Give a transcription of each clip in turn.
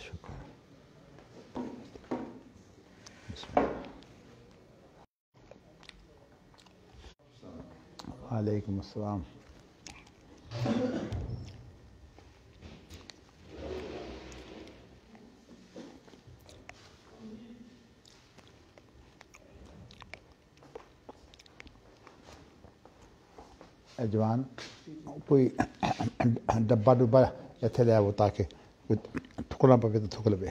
شكرا بسم الله وعليكم السلام أجوان કોઈ دبادو بلا લેતા લે قرآن پر بھی تو تھوک لبے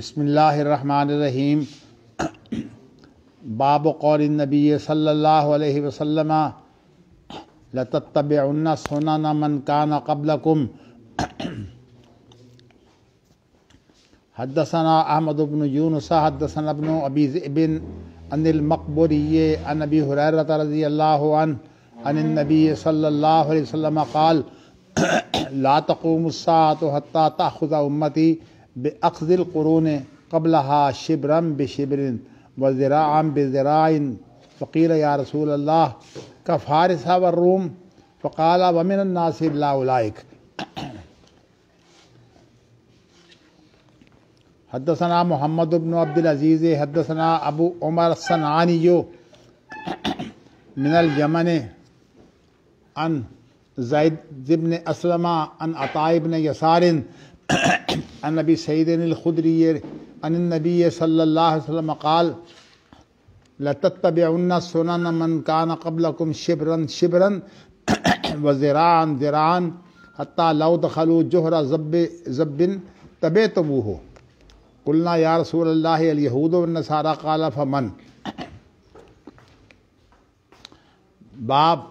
बसमीम बाब कौर नबी सल्ला वसम लततबन्ना सोना न मन कान कबलकुम हदसना अहमद अबन हदसन अबन अबी अनिल मकबूरी अन अबी हुरत रजी अल्लाह अन नबी सल्ला वसम काल ला तकूमसात हती بأخذ القرون قبلها شبرا بشبر وذراعا بذراع فقيل يا رسول الله كفارس والروم فقال ومن الناس إلا أولئك حدثنا محمد بن عبد العزيز حدثنا أبو عمر الصنعاني من اليمن عن زيد بن أسلم عن عطاء بن يسار अन नबी सईदनख़ुदरी अन नबी सल्ला वसम काल लतत्तबन सुनन मन कान कबलकुम शिबरन शिबरन वज़रान ज़रान हती लव दखलू जोहरा जब जब्बिन तब तबू हो कुल्ला या रसूल सारा काला फमन बाब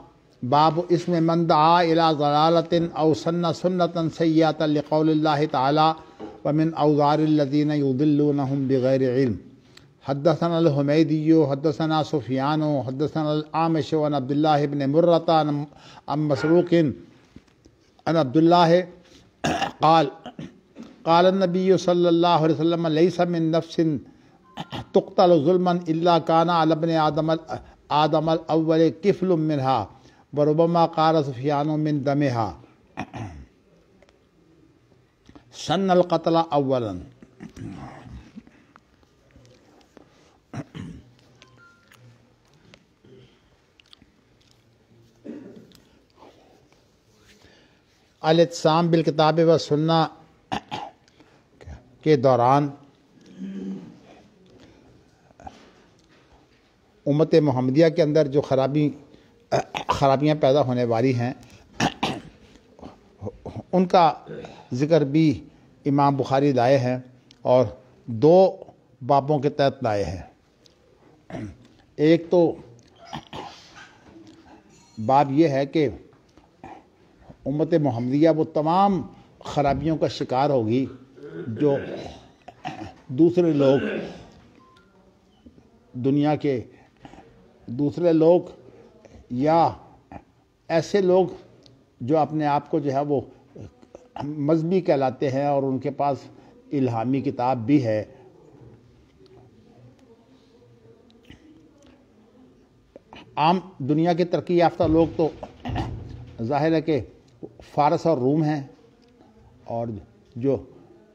बाब इसमें मंदा इला जलालतिन औ सन्ना सुन्नतन सयात लकौल ताली ومن أوضار الذين يضلونهم بغير علم حدثنا الحميدي حدثنا سفيان حدثنا الأعمش عن عبد الله بن مرة عن مسروق عن عبد الله قال قال النبي صلى الله عليه وسلم ليس من نفس تقتل ظلما إلا كان على ابن آدم آدم الأول كفل منها وربما قال سفيان من دمها सन अलकतला अवलन अलतसाम बिल किताब व सुन्ना के दौरान उमत महमदिया के अंदर जो खराबी खराबियाँ पैदा होने वाली हैं उनका ज़िक्र भी इमाम बुखारी लाए हैं और दो बापों के तहत लाए हैं एक तो बाब यह है कि उम्मत महमदिया वो तमाम खराबियों का शिकार होगी जो दूसरे लोग दुनिया के दूसरे लोग या ऐसे लोग जो अपने आप को जो है वो मजहबी कहलाते हैं और उनके पास इल्हामी किताब भी है आम दुनिया के तरक् याफ्ता लोग तो जाहिर है कि फ़ारस और रूम हैं और जो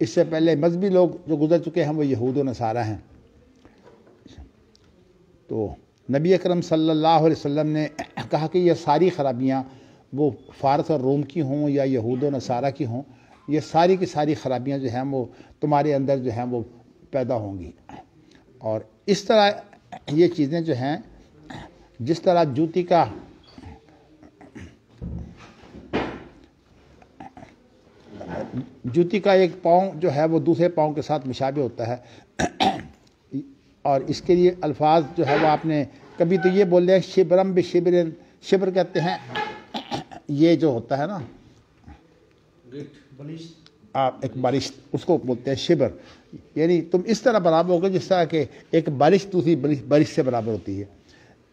इससे पहले मजहबी लोग जो गुजर चुके हैं वो यहूद नसारा हैं तो नबी अक्रम सल्लल्लाहु अलैहि ने कहा कि यह सारी खराबियाँ वो फ़ारस और रोम की हों या यहूद नसारा की हों ये सारी की सारी खराबियाँ जो हैं वो तुम्हारे अंदर जो हैं वो पैदा होंगी और इस तरह ये चीज़ें जो हैं जिस तरह जूती का जूती का एक पाँव जो है वो दूसरे पाँव के साथ मिशाबे होता है और इसके लिए अल्फाज जो है वो आपने कभी तो ये बोल दिया शिबरम बे शिबरन शिबर कहते हैं ये जो होता है ना आप एक बारिश उसको बोलते हैं शिबर यानी तुम इस तरह बराबर हो गए जिस तरह के एक बारिश दूसरी बारिश से बराबर होती है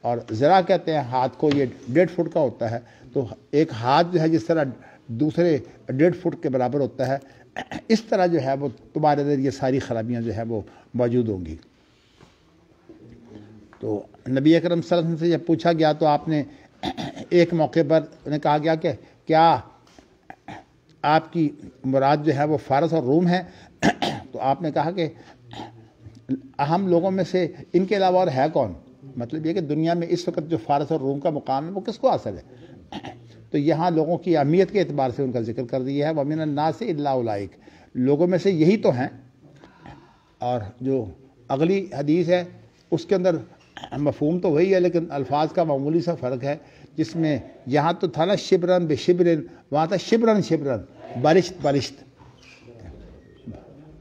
और ज़रा कहते हैं हाथ को ये डेढ़ फुट का होता है तो एक हाथ जो है जिस तरह दूसरे डेढ़ फुट के बराबर होता है इस तरह जो है वो तुम्हारे अंदर ये सारी खराबियाँ जो है वो मौजूद होंगी तो नबी अकरम से जब पूछा गया तो आपने एक मौके पर उन्हें कहा गया कि क्या आपकी मुराद जो है वो फारस और रूम है तो आपने कहा कि अहम लोगों में से इनके अलावा और है कौन मतलब ये कि दुनिया में इस वक्त जो फारस और रूम का मुकाम है वो किसको हासिल है तो यहाँ लोगों की अहमियत के अतबार से उनका जिक्र कर दिया है वमिन ना से अल्लाक लोगों में से यही तो हैं और जो अगली हदीस है उसके अंदर मफहम तो वही है लेकिन अल्फाज का मामूली सा फ़र्क है जिसमें यहाँ तो था ना शिबरन शिबरन वहाँ था शिबरन शिबरन बरिश्त बरिश्त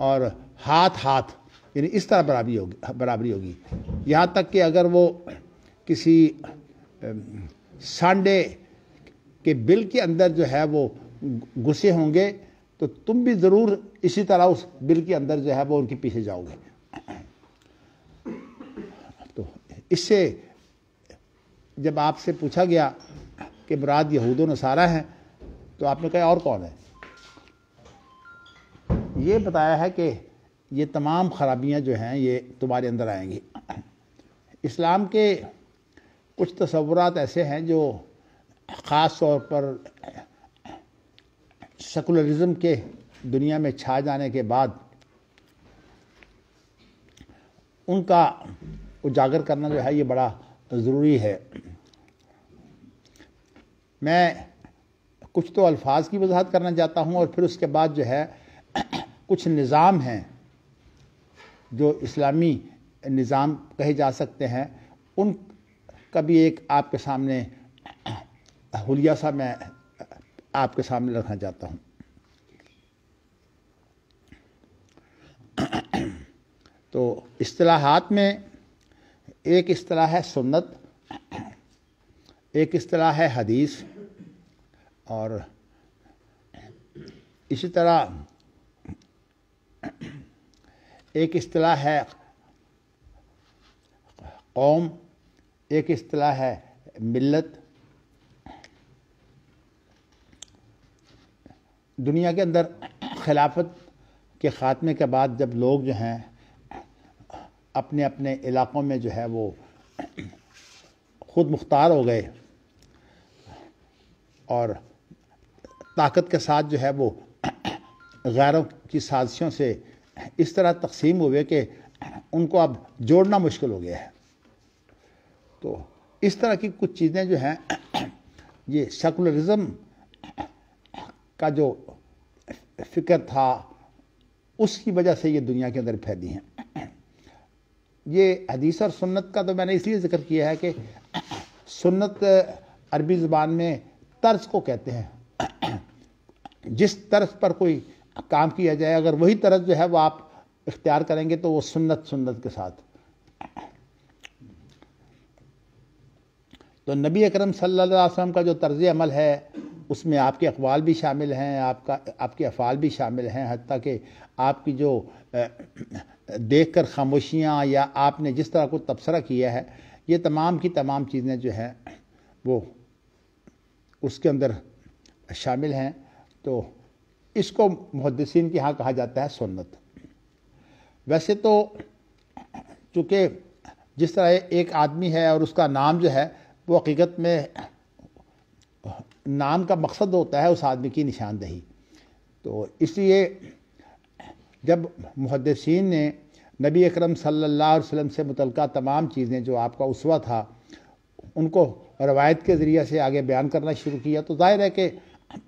और हाथ हाथ यानी इस तरह बराबरी होगी बराबरी होगी यहाँ तक कि अगर वो किसी सांडे के बिल के अंदर जो है वो घुसे होंगे तो तुम भी ज़रूर इसी तरह उस बिल के अंदर जो है वो उनके पीछे जाओगे इससे जब आपसे पूछा गया कि मुराद यहूद नसारा हैं तो आपने कहा और कौन है ये बताया है कि ये तमाम खराबियां जो हैं ये तुम्हारे अंदर आएंगी इस्लाम के कुछ तस्वुरात ऐसे हैं जो ख़ास तौर पर सेकुलरिज़म के दुनिया में छा जाने के बाद उनका उजागर करना जो है ये बड़ा ज़रूरी है मैं कुछ तो अल्फाज की वजाहत करना चाहता हूँ और फिर उसके बाद जो है कुछ निज़ाम हैं जो इस्लामी निज़ाम कहे जा सकते हैं उन का भी एक आपके सामने हुलिया सा मैं आपके सामने रखना चाहता हूँ तो असलाहत में एक इस तरह है सुन्नत एक इस तरह है हदीस और इसी तरह एक अतलाह है कौम एक अतलाह है मिलत दुनिया के अंदर खिलाफत के ख़ात्मे के बाद जब लोग जो हैं अपने अपने इलाक़ों में जो है वो ख़ुद मुख्तार हो गए और ताकत के साथ जो है वो गैरों की साजिशों से इस तरह तकसीम हुए कि उनको अब जोड़ना मुश्किल हो गया है तो इस तरह की कुछ चीज़ें जो हैं ये सेकुलरिज़म का जो फिक्र था उसकी वजह से ये दुनिया के अंदर फैली हैं ये हदीस और सुन्नत का तो मैंने इसलिए जिक्र किया है कि सुन्नत अरबी ज़बान में तर्ज को कहते हैं जिस तर्ज पर कोई काम किया जाए अगर वही तर्ज जो है वो आप इख्तियार करेंगे तो वो सुन्नत सुन्नत के साथ तो नबी अकरम सल्लल्लाहु अलैहि वसल्लम का जो तर्ज अमल है उसमें आपके अखबाल भी शामिल हैं आपका आपके अफ़ाल भी शामिल हैं हती कि आपकी जो देखकर खामोशियाँ या आपने जिस तरह को तबसरा किया है ये तमाम की तमाम चीज़ें जो हैं वो उसके अंदर शामिल हैं तो इसको मुहदसिन के यहाँ कहा जाता है सुन्नत वैसे तो चूँकि जिस तरह एक आदमी है और उसका नाम जो है वो हकीकत में नाम का मकसद होता है उस आदमी की निशानदही तो इसलिए जब मुहदसिन ने नबी अकरम सल्लल्लाहु अलैहि वसल्लम से मुतल तमाम चीज़ें जो आपका उसवा था उनको रवायत के ज़रिए से आगे बयान करना शुरू किया तो जाहिर है कि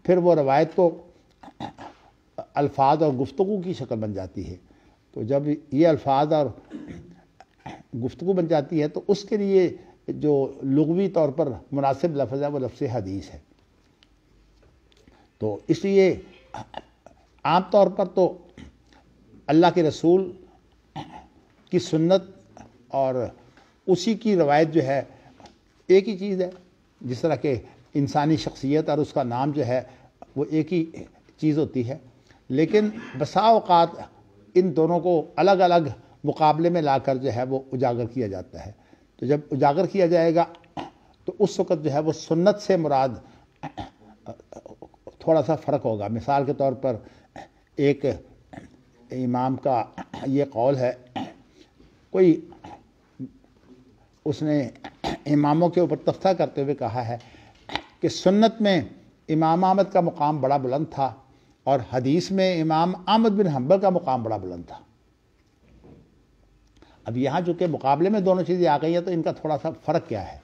फिर वो रवायत को अल्फाज और गुफ्तु की शक्ल बन जाती है तो जब ये अल्फाज और गुफ्तु बन जाती है तो उसके लिए जो लगवी तौर पर मुनासिब लफ्ज़ है वो लफ्स हदीस है तो इसलिए आम तौर पर तो अल्लाह के रसूल की सुन्नत और उसी की रवायत जो है एक ही चीज़ है जिस तरह के इंसानी शख्सियत और उसका नाम जो है वो एक ही चीज़ होती है लेकिन बसाओकात इन दोनों को अलग अलग मुकाबले में लाकर जो है वो उजागर किया जाता है तो जब उजागर किया जाएगा तो उस वक़्त जो है वो सुन्नत से मुराद थोड़ा सा फ़र्क होगा मिसाल के तौर पर एक इमाम का ये कौल है कोई उसने इमामों के ऊपर तफ्ता करते हुए कहा है कि सुन्नत में इमाम आमद का मुकाम बड़ा बुलंद था और हदीस में इमाम आमद बिन हम्बल का मुकाम बड़ा बुलंद था अब यहाँ चूँकि मुकाबले में दोनों चीज़ें आ गई हैं तो इनका थोड़ा सा फ़र्क क्या है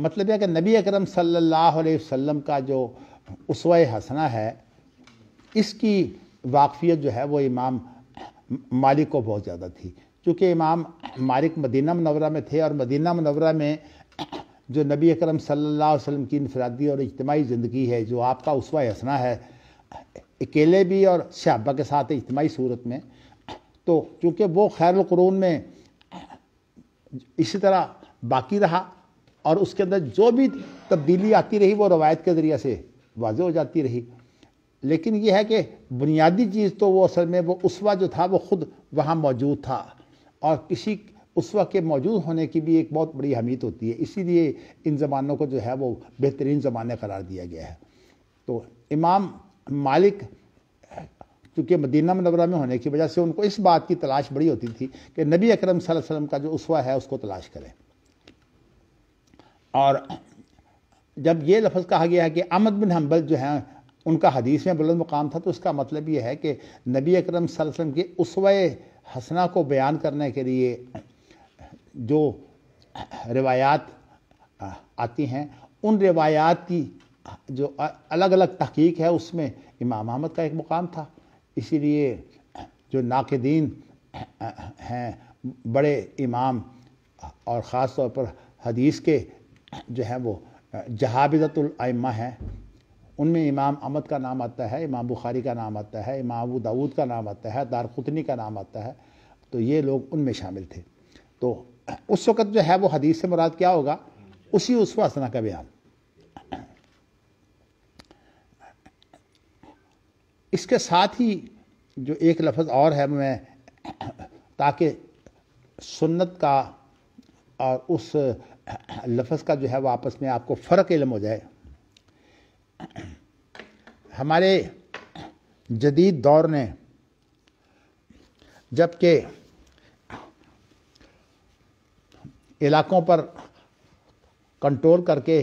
मतलब यह कि नबी अकरम सल्लल्लाहु अलैहि वसल्लम का जो उसवा हसना है इसकी वाकफियत जो है वो इमाम मालिक को बहुत ज़्यादा थी चूँकि इमाम मालिक मदीना मनवरा में थे और मदीना मनवरा में जो नबी अकरम सल्लल्लाहु अलैहि वसल्लम की इनफरादी और इज्तमाही ज़िंदगी है जो आपका उसवा हसना है अकेले भी और शहाबा के साथ इज्तमाही सूरत में तो चूँकि वो खैर क़रून में इसी तरह बाकी रहा और उसके अंदर जो भी तब्दीली आती रही वो रवायत के ज़रिए से वाज हो जाती रही लेकिन यह है कि बुनियादी चीज़ तो वो असल में वो उसवा जो था वो ख़ुद वहाँ मौजूद था और किसी उसवा के मौजूद होने की भी एक बहुत बड़ी अहमियत होती है इसीलिए इन ज़मानों को जो है वो बेहतरीन ज़माने करार दिया गया है तो इमाम मालिक चूँकि मदीना मनवरा में होने की वजह से उनको इस बात की तलाश बड़ी होती थी कि नबी अकरम वसल्लम का जो उसवा है उसको तलाश करें और जब ये लफ्ज़ कहा गया है कि अहमद बिन हम्बल जो हैं उनका हदीस में बुलंद मुकाम था तो इसका मतलब ये है कि नबी अकरम वसल्लम के उसव हसना को बयान करने के लिए जो रिवायात आती हैं उन रिवायात की जो अलग अलग तहकीक है उसमें इमाम अहमद का एक मुकाम था इसीलिए जो नाकदीन हैं बड़े इमाम और ख़ास तौर पर हदीस के जो हैं वो जहाबिदतुलमा हैं उनमें इमाम अहमद का नाम आता है इमाम बुखारी का नाम आता है इमाम अबू दाऊद का नाम आता है दारकुतनी का नाम आता है तो ये लोग उनमें शामिल थे तो उस वक़्त जो है वो हदीस से मुराद क्या होगा उसी उस वसना का बयान इसके साथ ही जो एक लफ्ज़ और है मैं ताकि सुन्नत का और उस लफ्ज़ का जो है वो आपस में आपको फ़र्क इलम हो जाए हमारे जदीद दौर ने जबकि इलाकों पर कंट्रोल करके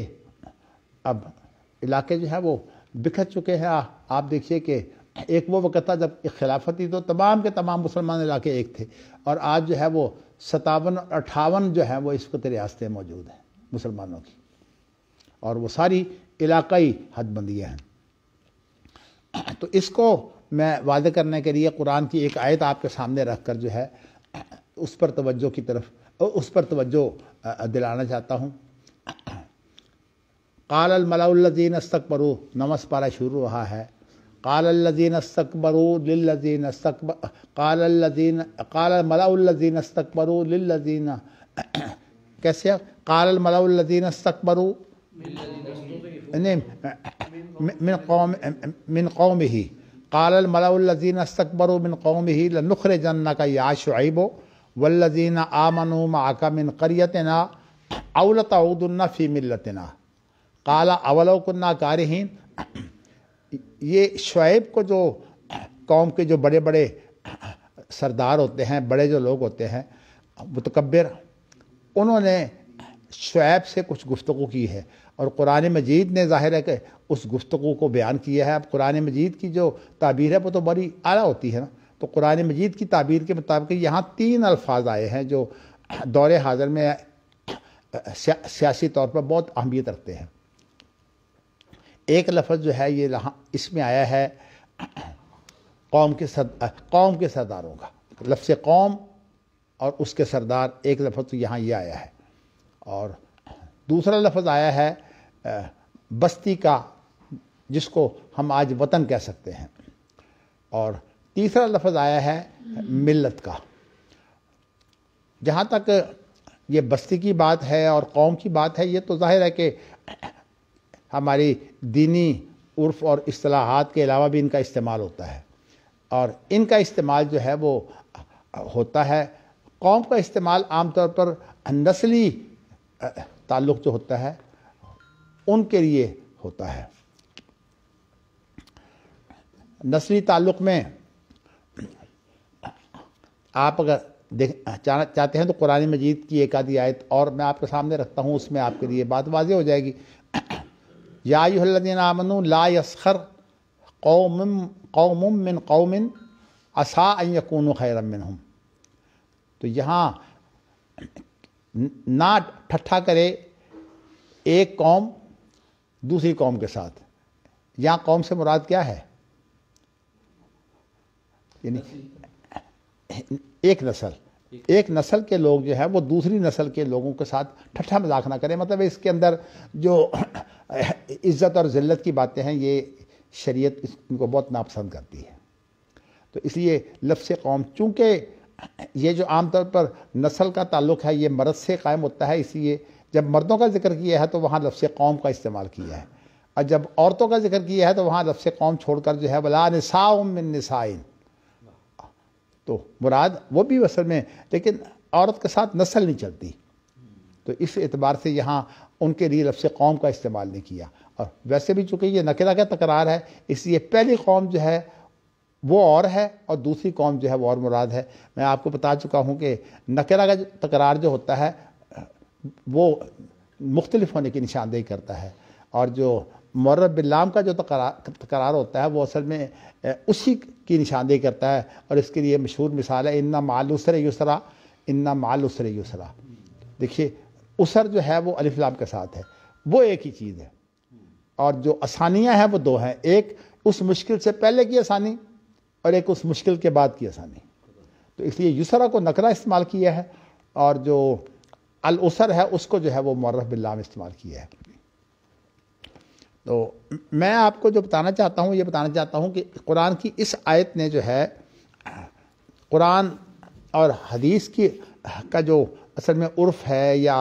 अब इलाके जो है वो बिखर चुके हैं आप देखिए कि एक वो वक्त था जब खिलाफत थी तो तमाम के तमाम मुसलमान इलाके एक थे और आज जो है वो सतावन अट्ठावन जो है वो इस वक्त रियासतें मौजूद हैं मुसलमानों की और वो सारी इलाकई हदबंदियाँ हैं तो इसको मैं वादे करने के लिए कुरान की एक आयत आपके सामने रख कर जो है उस पर तवज्जो की तरफ उस पर तवज्जो दिलाना चाहता हूँ काल अलमलाउल्लजीन अस्तकबरू नमस पारा शुरू रहा है काल अल्लजीन अस्तकबरू लिल्लजीन अस्तकब काल अल्लजीन काल मलाउल्लजीन अस्तकबरू लजीन कैसे काल मलाउल्लजीन अस्तकबरू من कौम मिन कौम ही الملأ الذين استكبروا मिन कौम ही يا जन्ना का या معك من قريتنا माका मिन करियतना ملتنا قال मिलतना काला كارهين ये शुएब को जो कौम के जो बड़े बड़े सरदार होते हैं बड़े जो लोग होते हैं मुतकबर उन्होंने शुब से कुछ गुफ्तु की है और कुरान मजीद ने ज़ाहिर है कि उस गुफ्तु को बयान किया है अब कुरान मजीद की जो ताबीर है वो तो बड़ी आला होती है ना तो कुरान मजीद की ताबीर के मुताबिक यहाँ तीन अल्फाज आए हैं जो दौर हाजिर में सियासी तौर पर बहुत अहमियत रखते हैं एक लफ्ज़ जो है ये इसमें आया है कौम के सर कौम के सरदारों का लफ्स कौम और उसके सरदार एक लफ्ज़ तो यहाँ ये यह आया है और दूसरा लफ्ज़ आया है बस्ती का जिसको हम आज वतन कह सकते हैं और तीसरा लफ्ज़ आया है मिल्लत का जहाँ तक ये बस्ती की बात है और कौम की बात है ये तो जाहिर है कि हमारी दीनी उर्फ और असलाहत के अलावा भी इनका इस्तेमाल होता है और इनका इस्तेमाल जो है वो होता है कौम का इस्तेमाल आमतौर पर नस्ली ताल्लुक़ जो होता है उनके लिए होता है नस्ली ताल्लुक़ में आप अगर देख चाहते हैं तो कुरान मजीद की एक आधी आयत और मैं आपके सामने रखता हूँ उसमें आपके लिए बात वाज हो जाएगी यादीन आमन ला यसखर कौम कौम मिन कौमिन असा यकून खैरमिन हम तो यहाँ ना ठट्ठा करे एक कौम दूसरी कौम के साथ यहाँ कौम से मुराद क्या है यानी एक नस्ल एक नस्ल के लोग जो है वो दूसरी नस्ल के लोगों के साथ ठट्ठा मजाक ना करें मतलब इसके अंदर जो इज्जत और ज़िल्लत की बातें हैं ये शरीयत इनको बहुत नापसंद करती है तो इसलिए लफ्स कौम चूँकि ये जो आमतौर पर नस्ल का ताल्लुक है ये मरद से कायम होता है इसलिए जब मर्दों का जिक्र किया है तो वहाँ लफ्स कौम का इस्तेमाल किया है और जब औरतों का जिक्र किया है तो वहाँ लफ्स कौम छोड़कर जो है वला नसाउमिन तो मुराद वो भी असल में लेकिन औरत के साथ नस्ल नहीं चलती तो इस एतबार से यहाँ उनके लिए लफ्स कौम का इस्तेमाल नहीं किया और वैसे भी चूँकि ये नकरा का तकरार है इसलिए पहली कौम जो है वो और है और दूसरी कौम जो है वो और मुराद है मैं आपको बता चुका हूँ कि नकरा का तकरार जो होता है वो मुख्तलिफ होने की निशानदेही करता है और जो मौरब बिल्लाम का जो तकरार तकरार होता है वो असल में उसी की निशानदेही करता है और इसके लिए मशहूर मिसाल है इन्ना माल उसरे यूसरा इन्ना माल उसरे यूसरा देखिए उसर जो है वो अलिफ्लाम के साथ है वो एक ही चीज़ है और जो आसानियाँ हैं वो दो हैं एक उस मुश्किल से पहले की आसानी और एक उस मुश्किल के बाद की आसानी तो इसलिए यूसरा को नकरा इस्तेमाल किया है और जो अलसर है उसको जो है वो मर्रफ़ बिल्लाम में इस्तेमाल किया है तो मैं आपको जो बताना चाहता हूँ ये बताना चाहता हूँ कि कुरान की इस आयत ने जो है कुरान और हदीस की का जो असल में उर्फ है या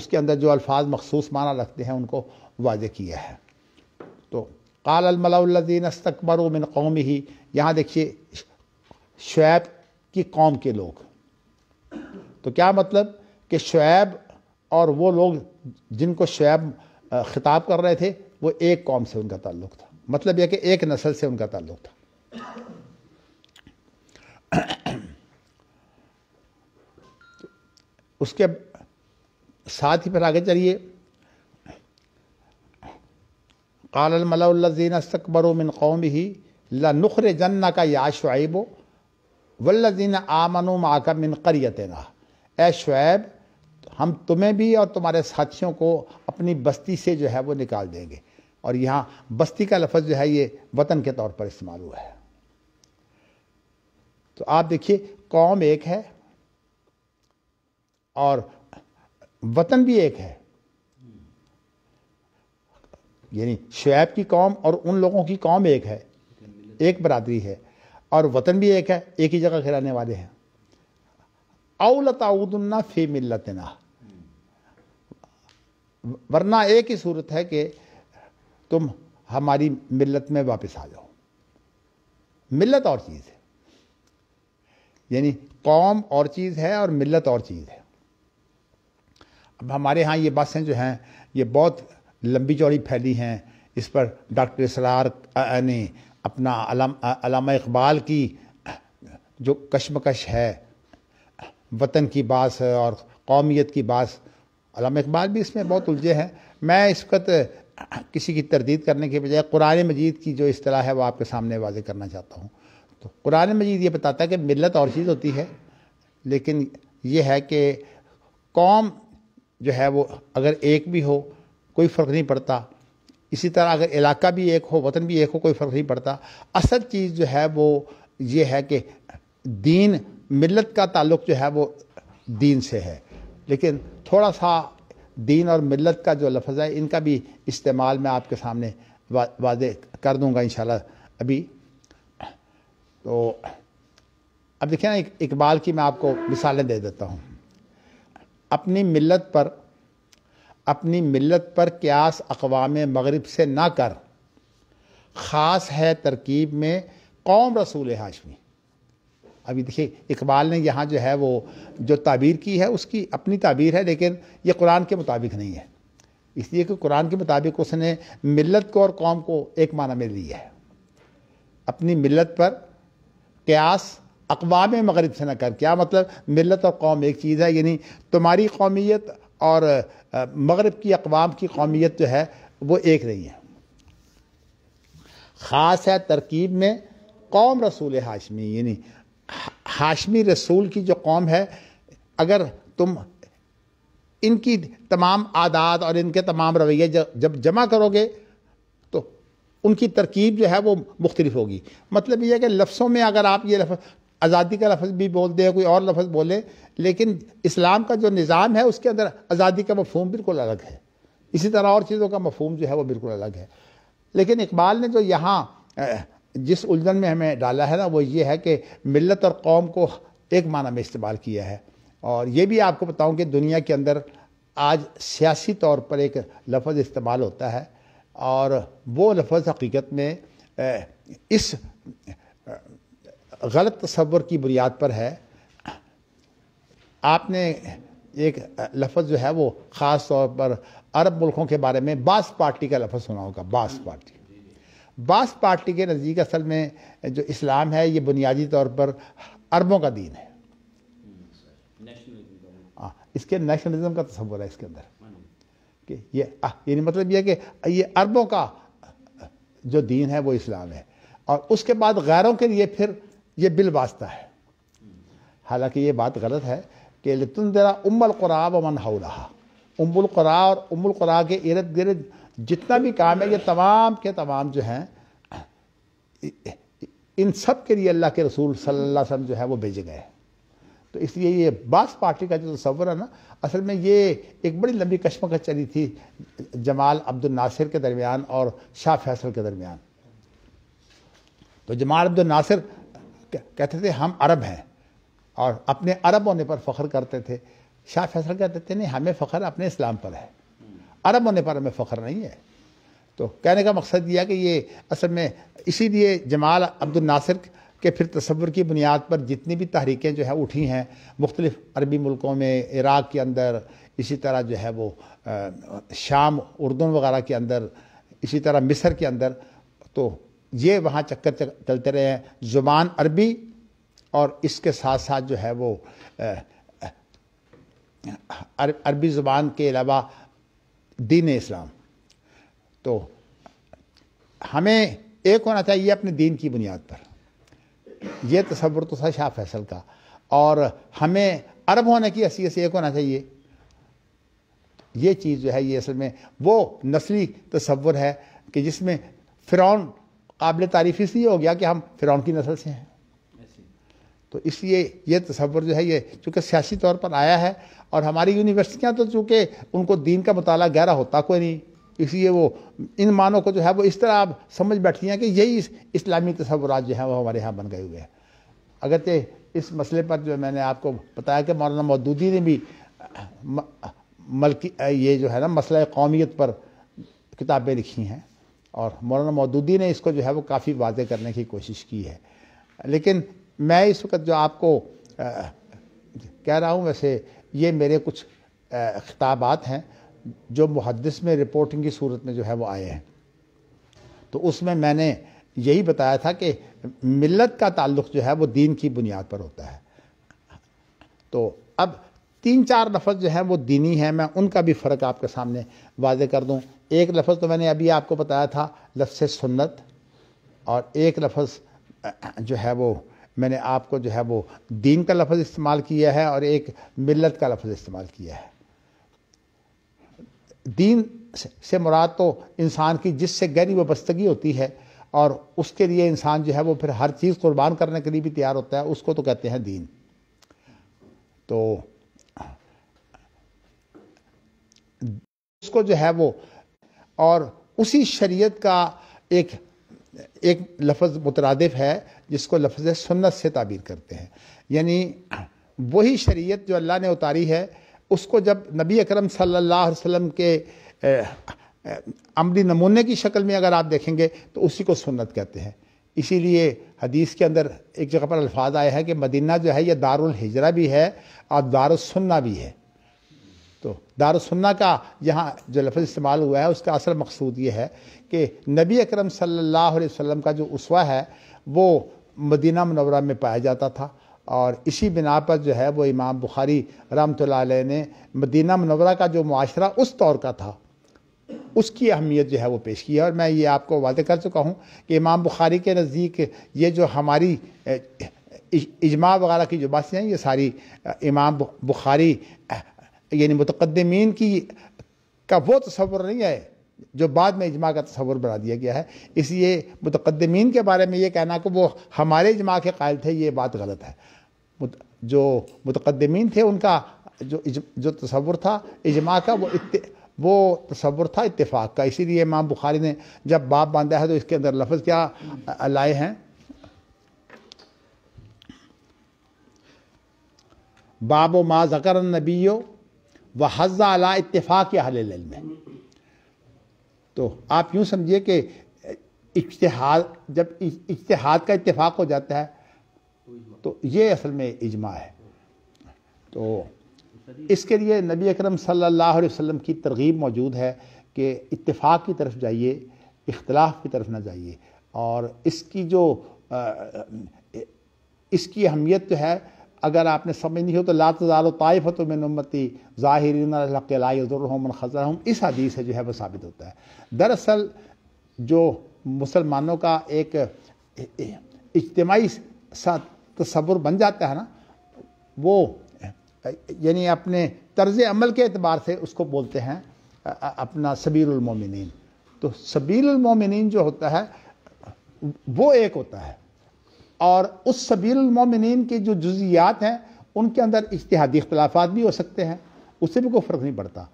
उसके अंदर जो अल्फाज मखसूस माना रखते हैं उनको वाज किया है तो काल अलमलाउद्दीन अस्तकबर मिन कौम ही यहाँ देखिए शुैब की कौम के लोग तो क्या मतलब कि शुैब और वो लोग जिनको शुैब ख़िताब कर रहे थे वो एक कौम से उनका ताल्लुक़ था मतलब यह कि एक नस्ल से उनका ताल्लुक़ था उसके साथ ही फिर आगे चलिए कालमलाजीन अस्तकबर मिन कौम ही लनुखर जन्ना का या शुएब वल्लजीन आमनु आका मिन करियतना ए शुएब हम तुम्हें भी और तुम्हारे साथियों को अपनी बस्ती से जो है वो निकाल देंगे और यहाँ बस्ती का लफ्ज़ जो है ये वतन के तौर पर इस्तेमाल हुआ है तो आप देखिए कौम एक है और वतन भी एक है यानी शुएब की कौम और उन लोगों की कौम एक है एक बरादरी है और वतन भी एक है एक ही जगह खिलाने वाले हैं अवलताउदन्ना फी मिल्लतना वरना एक ही सूरत है कि तुम हमारी मिल्लत में वापस आ जाओ मिल्लत और चीज़ है यानी कौम और चीज़ है और मिल्लत और चीज़ है अब हमारे यहाँ ये बसें जो हैं ये बहुत लंबी चौड़ी फैली हैं इस पर डॉक्टर सरार ने अपना अलाम, इकबाल की जो कश्मकश है वतन की बास और कौमियत की बास अलामा इकबाल भी इसमें बहुत उलझे हैं मैं इस वक्त किसी की तरदीद करने के बजाय कुरान मजीद की जो असलाह है वह आपके सामने वाजे करना चाहता हूँ तो कुरान मजीद ये बताता है कि मिलत और चीज़ होती है लेकिन ये है कि कौम जो है वो अगर एक भी हो कोई फ़र्क नहीं पड़ता इसी तरह अगर इलाका भी एक हो वतन भी एक हो कोई फ़र्क नहीं पड़ता असल चीज़ जो है वो ये है कि दीन मिलत का ताल्लुक जो है वो दीन से है लेकिन थोड़ा सा दीन और मिलत का जो लफज है इनका भी इस्तेमाल मैं आपके सामने वा, वादे कर दूंगा इन अभी तो अब देखिए ना इकबाल की मैं आपको मिसालें दे देता हूँ अपनी मिलत पर अपनी मिलत पर क्यास अकवाम मगरब से ना कर ख़ास है तरकीब में कौम रसूल हाशमी अभी देखिए इकबाल ने यहाँ जो है वो जो ताबीर की है उसकी अपनी ताबीर है लेकिन ये कुरान के मुताबिक नहीं है इसलिए कि कुरान के मुताबिक उसने मिलत को और कौम को एक माना में लिया है अपनी मिलत पर क्यास अकवाम मगरब से न कर क्या मतलब मिलत और कौम एक चीज़ है यानी तुम्हारी कौमीत और मगरब की अकवाम की कौमीत जो है वो एक नहीं है ख़ास है तरकीब में कौम रसूल हाशमी यानी हाशमी रसूल की जो कौम है अगर तुम इनकी तमाम आदात और इनके तमाम रवैये जब जमा करोगे तो उनकी तरकीब जो है वो मुख्तलिफ होगी मतलब ये है कि लफ्सों में अगर आप ये लफ्ज़ आज़ादी का लफ्ज़ भी बोल दें कोई और लफ्ज़ बोले लेकिन इस्लाम का जो निज़ाम है उसके अंदर आज़ादी का मफहम बिल्कुल अलग है इसी तरह और चीज़ों का मफहम जो है वो बिल्कुल अलग है लेकिन इकबाल ने जो यहाँ जिस उलझन में हमें डाला है ना वो ये है कि मिलत और कौम को एक माना में इस्तेमाल किया है और ये भी आपको बताऊं कि दुनिया के अंदर आज सियासी तौर पर एक लफज इस्तेमाल होता है और वो लफ्ज़ हकीकत में इस गलत तस्वर की बुनियाद पर है आपने एक लफ्ज़ जो है वो ख़ास तौर पर अरब मुल्कों के बारे में बास पार्टी का लफ्ज़ सुना होगा बास पार्टी बास पार्टी के नज़दीक असल में जो इस्लाम है ये बुनियादी तौर पर अरबों का दीन है आ, हाँ, इसके नेशनलिज्म का तस्वर है इसके अंदर कि ये यानी मतलब यह है कि ये अरबों का जो दीन है वो इस्लाम है और उसके बाद गैरों के लिए फिर ये बिल वास्ता है हालांकि ये बात गलत है कि लितुन जरा उमल कुरा व मन रहा उमुल कुरा और उमुल कुरा के इर्द गिर्द जितना भी काम है ये तमाम के तमाम जो हैं इन सब के लिए अल्लाह के रसूल सल्लल्लाहु अलैहि वसल्लम जो है वो भेजे गए तो इसलिए ये बास पार्टी का जो तस्वर है ना असल में ये एक बड़ी लंबी कश्मकश चली थी जमाल अब्दुल नासिर के दरमियान और शाह फैसल के दरमियान तो जमाल अब्दुल नासिर कहते थे हम अरब हैं और अपने अरब होने पर फ़ख्र करते थे शाह फैसल कहते थे नहीं हमें फ़ख्र अपने इस्लाम पर है अरब होने पर हमें फ़ख्र नहीं है तो कहने का मकसद यह है कि ये असल में इसीलिए जमाल अब्दुल नासिर के फिर तस्वुर की बुनियाद पर जितनी भी तहरीकें जो है उठी हैं मुख्तलिफ़ अरबी मुल्कों में इराक़ के अंदर इसी तरह जो है वो शाम उर्दन वगैरह के अंदर इसी तरह मिस्र के अंदर तो ये वहाँ चक्कर चलते रहे हैं ज़ुबान अरबी और इसके साथ साथ जो है वो अरबी ज़ुबान के अलावा दीन इस्लाम तो हमें एक होना चाहिए अपने दीन की बुनियाद पर यह तस्वुर तो था शाह फैसल का और हमें अरब होने की हैसियत से एक होना चाहिए ये चीज़ जो है ये असल में वो नस्ली तस्वुर है कि जिसमें फ़िरौन काबिल तारीफ़ इसलिए हो गया कि हम फ़िरौन की नस्ल से हैं तो इसलिए ये तस्वर जो है ये चूँकि सियासी तौर पर आया है और हमारी यूनिवर्सिटियाँ तो चूँकि उनको दीन का मताल गहरा होता कोई नहीं इसलिए वो इन मानों को जो है वो इस तरह आप समझ बैठी हैं कि यही इस इस्लामी तस्वुरा जो है वो हमारे यहाँ बन गए हुए हैं अगरचे इस मसले पर जो मैंने आपको बताया कि मौलाना मौदूदी ने भी मल्कि ये जो है ना मसला कौमियत पर किताबें लिखी हैं और मौलाना मौदूदी ने इसको जो है वो काफ़ी वादे करने की कोशिश की है लेकिन मैं इस वक्त जो आपको आ, कह रहा हूँ वैसे ये मेरे कुछ खिताबात हैं जो मुहदस में रिपोर्टिंग की सूरत में जो है वो आए हैं तो उसमें मैंने यही बताया था कि मिलत का ताल्लुक जो है वो दीन की बुनियाद पर होता है तो अब तीन चार लफ्ज़ जो हैं वो दीनी हैं मैं उनका भी फ़र्क आपके सामने वाजे कर दूँ एक लफ्ज़ तो मैंने अभी आपको बताया था लफ्स सुन्नत और एक लफ्ज़ जो है वो मैंने आपको जो है वो दीन का लफ्ज़ इस्तेमाल किया है और एक मिलत का लफ्ज़ इस्तेमाल किया है दीन से मुराद तो इंसान की जिससे गहरी वस्तगी होती है और उसके लिए इंसान जो है वो फिर हर चीज़ कुर्बान करने के लिए भी तैयार होता है उसको तो कहते हैं दीन तो उसको जो है वो और उसी शरीयत का एक एक लफ्ज़ मुतरदफ है जिसको लफ्ज़ सुन्नत से ताबीर करते हैं यानी वही शरीयत जो अल्लाह ने उतारी है उसको जब नबी अकरम सल्लल्लाहु अलैहि वसल्लम के अमली नमूने की शक्ल में अगर आप देखेंगे तो उसी को सुन्नत कहते हैं इसीलिए हदीस के अंदर एक जगह पर अल्फाज आया है कि मदीना जो है यह दारुल हिजरा भी है और दारुसन्ना भी है तो दारुसन्ना का यहाँ जो लफ्ज़ इस्तेमाल हुआ है उसका असल मकसूद ये है कि नबी अकरम सल्लल्लाहु अलैहि वसल्लम का जो उसवा है वो मदीना मनवरा में पाया जाता था और इसी बिना पर जो है वो इमाम बुखारी रमत ने मदीना मनवरा का जो माशरा उस दौर का था उसकी अहमियत जो है वो पेश की है और मैं ये आपको वादे कर चुका हूँ कि इमाम बुखारी के नज़दीक ये जो हमारी इजमा वगैरह की जो बातें हैं ये सारी इमाम बुखारी यानी मुतकदमीन की का वो तस्वर नहीं है जो बाद में इजमा का तस्वर बना दिया गया है इसलिए मुतकदमीन के बारे में ये कहना कि वो हमारे इजमा के कायल थे ये बात गलत है जो मुतकदमीन थे उनका जो जो तस्वुर था इजमा का वो वो तस्वुर था इतफाक का इसीलिए इमाम बुखारी ने जब बाप बांधा है तो इसके अंदर लफज क्या लाए हैं बाब मा जकर नबीयो व हज़ा अला इतफ़ाक़ हल में तो आप यूँ समझिए कि इश्तहाद जब इश्तहाद का इतफाक़ हो जाता है तो ये असल में इजमा है तो इसके लिए नबी अकरम सल्लल्लाहु अलैहि वसल्लम की तरगीब मौजूद है कि इत्तेफाक की तरफ जाइए इख्तलाफ की तरफ ना जाइए और इसकी जो आ, इसकी अहमियत तो है अगर आपने समझ नहीं हो तो ला ज़ाल ताइफ तो मैं नमती ज़ाहिरन खजर हम इस हदीस से जो है वो साबित होता है दरअसल जो मुसलमानों का एक इज्तमाही तस्वुर बन जाता है ना वो यानी अपने तर्ज अमल के अतबार से उसको बोलते हैं अपना सबीरमिन तो सबीरमिन जो होता है वो एक होता है और उस मोमिन के जो जुजियात हैं उनके अंदर इश्तहादी इख्तलाफात भी हो सकते हैं उससे भी कोई फ़र्क नहीं पड़ता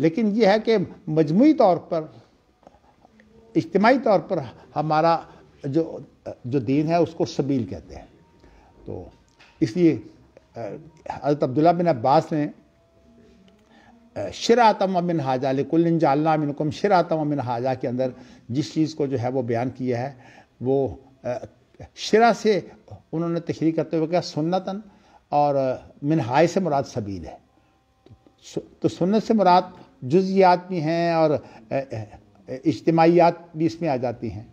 लेकिन यह है कि मजमू तौर पर इज्तमाही तौर पर हमारा जो जो दीन है उसको सबील कहते हैं तो इसलिए हजरत अब्दुल्ला बिन अब्बास ने शरातम अमिन हाजा लिकुल जालना मिनकुम शरातम अमिन हाजा के अंदर जिस चीज़ को जो है वो बयान किया है वो शरा से उन्होंने तशरी करते हुए कहा सुन्नतन और मिनहाय से मुराद सबील है तो, तो सुन्नत से मुराद जुजियात भी हैं और इज्तमाहीत भी इसमें आ जाती हैं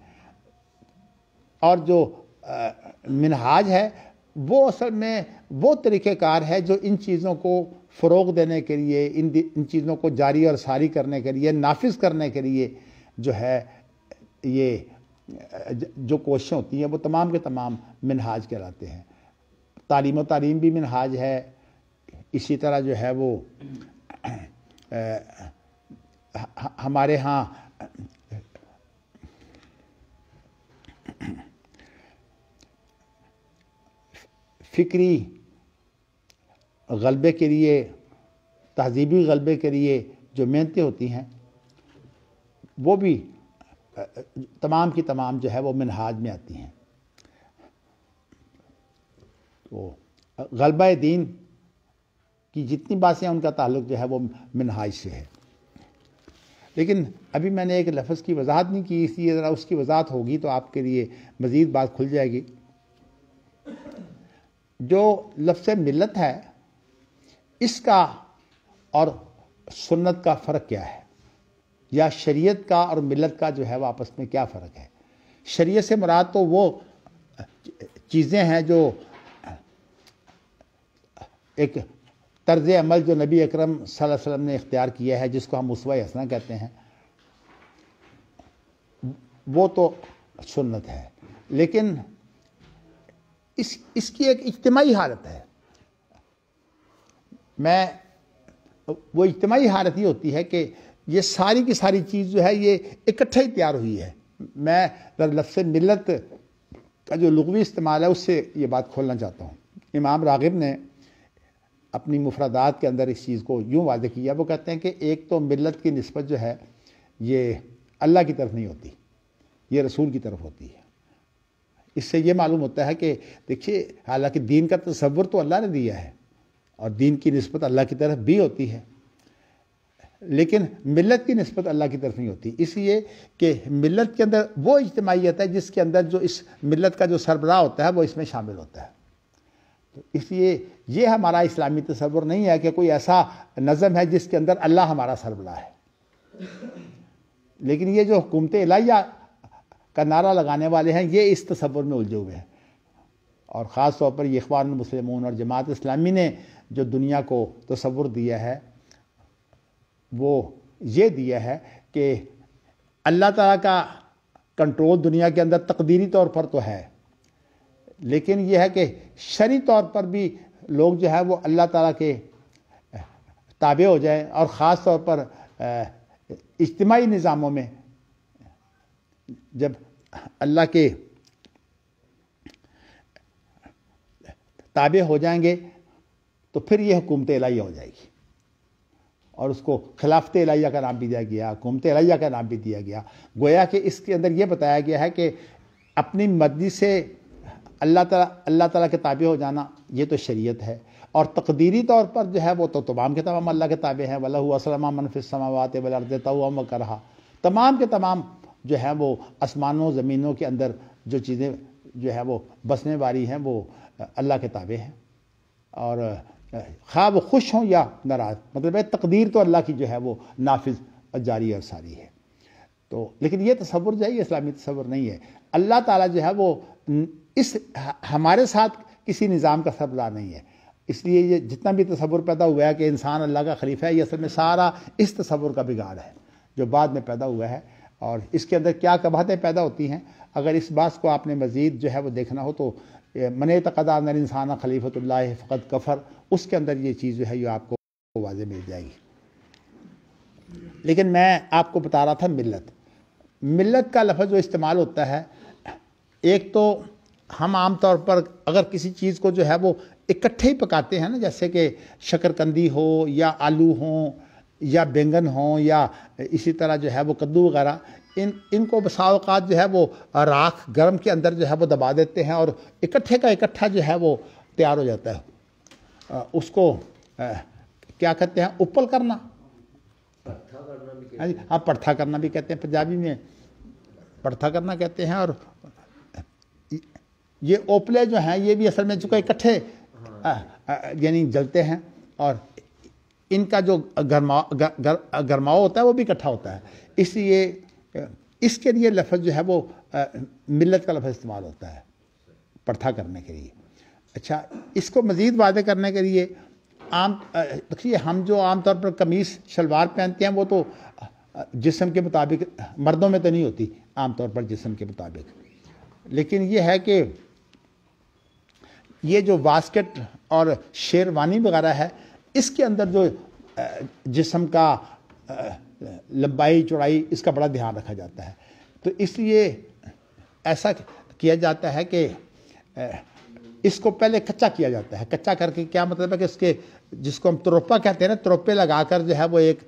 और जो मिनहाज है वो असल में वो तरीक़ेकार है जो इन चीज़ों को फ़रोग देने के लिए इन इन चीज़ों को जारी और सारी करने के लिए नाफिज करने के लिए जो है ये जो कोशिशें होती हैं वो तमाम के तमाम मिनहाज कहलाते हैं तालीम तालीम भी मिनहाज है इसी तरह जो है वो हमारे यहाँ फिक्री गलबे के लिए तहजीबी गलबे के लिए जो मेहनतें होती हैं वो भी तमाम की तमाम जो है वो मिनहाज में आती हैं तो गलबा दीन की जितनी बातें उनका ताल्लुक जो है वो मिनहाज से है लेकिन अभी मैंने एक लफ्ज़ की वजाहत नहीं की इसलिए ज़रा उसकी वजाहत होगी तो आपके लिए मज़ीद बात खुल जाएगी जो लफ्ज़ मिलत है इसका और सुन्नत का फ़र्क क्या है या शरीयत का और मिलत का जो है वो आपस में क्या फ़र्क है शरीयत से मुराद तो वो चीज़ें हैं जो एक तर्ज अमल जो नबी अकरम वसल्लम ने इख्तियार किया है जिसको हम उस हसना कहते हैं वो तो सुन्नत है लेकिन इस इसकी एक इज्तमाही हालत है मैं वो इज्तमाही हालत ही होती है कि ये सारी की सारी चीज़ जो है ये इकट्ठा ही तैयार हुई है मैं लफ्स मिलत का जो लगवी इस्तेमाल है उससे ये बात खोलना चाहता हूँ इमाम रागिब ने अपनी मुफरदात के अंदर इस चीज़ को यूँ वादे किया वो कहते हैं कि एक तो मिलत की नस्बत जो है ये अल्लाह की तरफ नहीं होती ये रसूल की तरफ होती है इससे ये मालूम होता है कि देखिए हालांकि दीन का तस्वुर तो अल्लाह ने दिया है और दीन की नस्बत अल्लाह की तरफ भी होती है लेकिन मिलत की नस्बत अल्लाह की तरफ नहीं होती इसलिए कि मिलत के अंदर वो इज्तमाहीत है जिसके अंदर जो इस मिलत का जो सरबराह होता है वो इसमें शामिल होता है तो इसलिए ये हमारा इस्लामी तस्वुर नहीं है कि कोई ऐसा नज़म है जिसके अंदर अल्लाह हमारा सरबराह है लेकिन ये जो हुकूमत इलाइया का नारा लगाने वाले हैं ये इस तस्वुर में उलझे हुए हैं और ख़ास तौर पर ये अखबार मुसलमान और जमात इस्लामी ने जो दुनिया को तस्वुर दिया है वो ये दिया है कि अल्लाह ताला का कंट्रोल दुनिया के अंदर तकदीरी तौर पर तो है लेकिन यह है कि शरी तौर पर भी लोग जो है वो अल्लाह ताला के ताबे हो जाएं और ख़ास तौर पर इज्तमाही निज़ामों में जब अल्लाह के ताबे हो जाएंगे तो फिर ये हुकूमत इलाही हो जाएगी और उसको खिलाफत इलाहिया का नाम भी दिया गया हुकूमत इलाहिया का नाम भी दिया गया गोया कि इसके अंदर ये बताया गया है कि अपनी मर्जी से अल्लाह तला अल्लाह तला के ताबे हो जाना ये तो शरीयत है और तकदीरी तौर पर जो है वो तो तमाम के तमाम अल्लाह के ताबे हैं वला वसलमा मनफिसमावत वलर्द तम करहा तमाम के तमाम जो है वो आसमानों ज़मीनों के अंदर जो चीज़ें जो है वो बसने वाली हैं वो अल्लाह के ताबे हैं और खा वो खुश हों या नाराज मतलब है तकदीर तो अल्लाह की जो है वो नाफिज जारी और सारी है तो लेकिन ये तस्वुर जो है ये इस्लामी तस्वुर नहीं है अल्लाह ताला जो है वो इस हमारे साथ किसी निज़ाम का सरबराह नहीं है इसलिए ये जितना भी तस्वुर पैदा हुआ है कि इंसान अल्लाह का खलीफ है ये असल में सारा इस तस्वुर का बिगाड़ है जो बाद में पैदा हुआ है और इसके अंदर क्या कबाहतें पैदा होती हैं अगर इस बात को आपने मज़ीद जो है वो देखना हो तो मन नर इंसान खलीफतल फ़कत कफ़र उसके अंदर ये चीज़ जो है ये आपको वाजे मिल जाएगी लेकिन मैं आपको बता रहा था मिलत मिलत का लफ्ज़ जो इस्तेमाल होता है एक तो हम आम तौर पर अगर किसी चीज़ को जो है वो इकट्ठे ही पकाते हैं ना जैसे कि शक्करकंदी हो या आलू हों या बैंगन हों या इसी तरह जो है वो कद्दू वगैरह इन इनको बसाओकात जो है वो राख गर्म के अंदर जो है वो दबा देते हैं और इकट्ठे का इकट्ठा जो है वो तैयार हो जाता है उसको क्या कहते हैं उपल करना हाँ जी हाँ पड़था करना भी कहते हैं पंजाबी में पड़था करना कहते हैं और ये ओपले जो हैं ये भी असल में चुका इकट्ठे यानी जलते हैं और इनका जो गर्मा गर, गर, गर्माव होता है वो भी इकट्ठा होता है इसलिए इसके लिए लफ्ज़ जो है वो मिलत का लफ्ज़ इस्तेमाल होता है प्रथा करने के लिए अच्छा इसको मज़ीद वादे करने के लिए आम देखिए हम जो आम तौर पर कमीज़ शलवार पहनते हैं वो तो जिसम के मुताबिक मर्दों में तो नहीं होती आम तौर पर जिसम के मुताबिक लेकिन ये है कि ये जो वास्केट और शेरवानी वगैरह है इसके अंदर जो जिसम का लंबाई चौड़ाई इसका बड़ा ध्यान रखा जाता है तो इसलिए ऐसा किया जाता है कि इसको पहले कच्चा किया जाता है कच्चा करके क्या मतलब है कि इसके जिसको हम त्रोपा कहते हैं ना लगा लगाकर जो है वो एक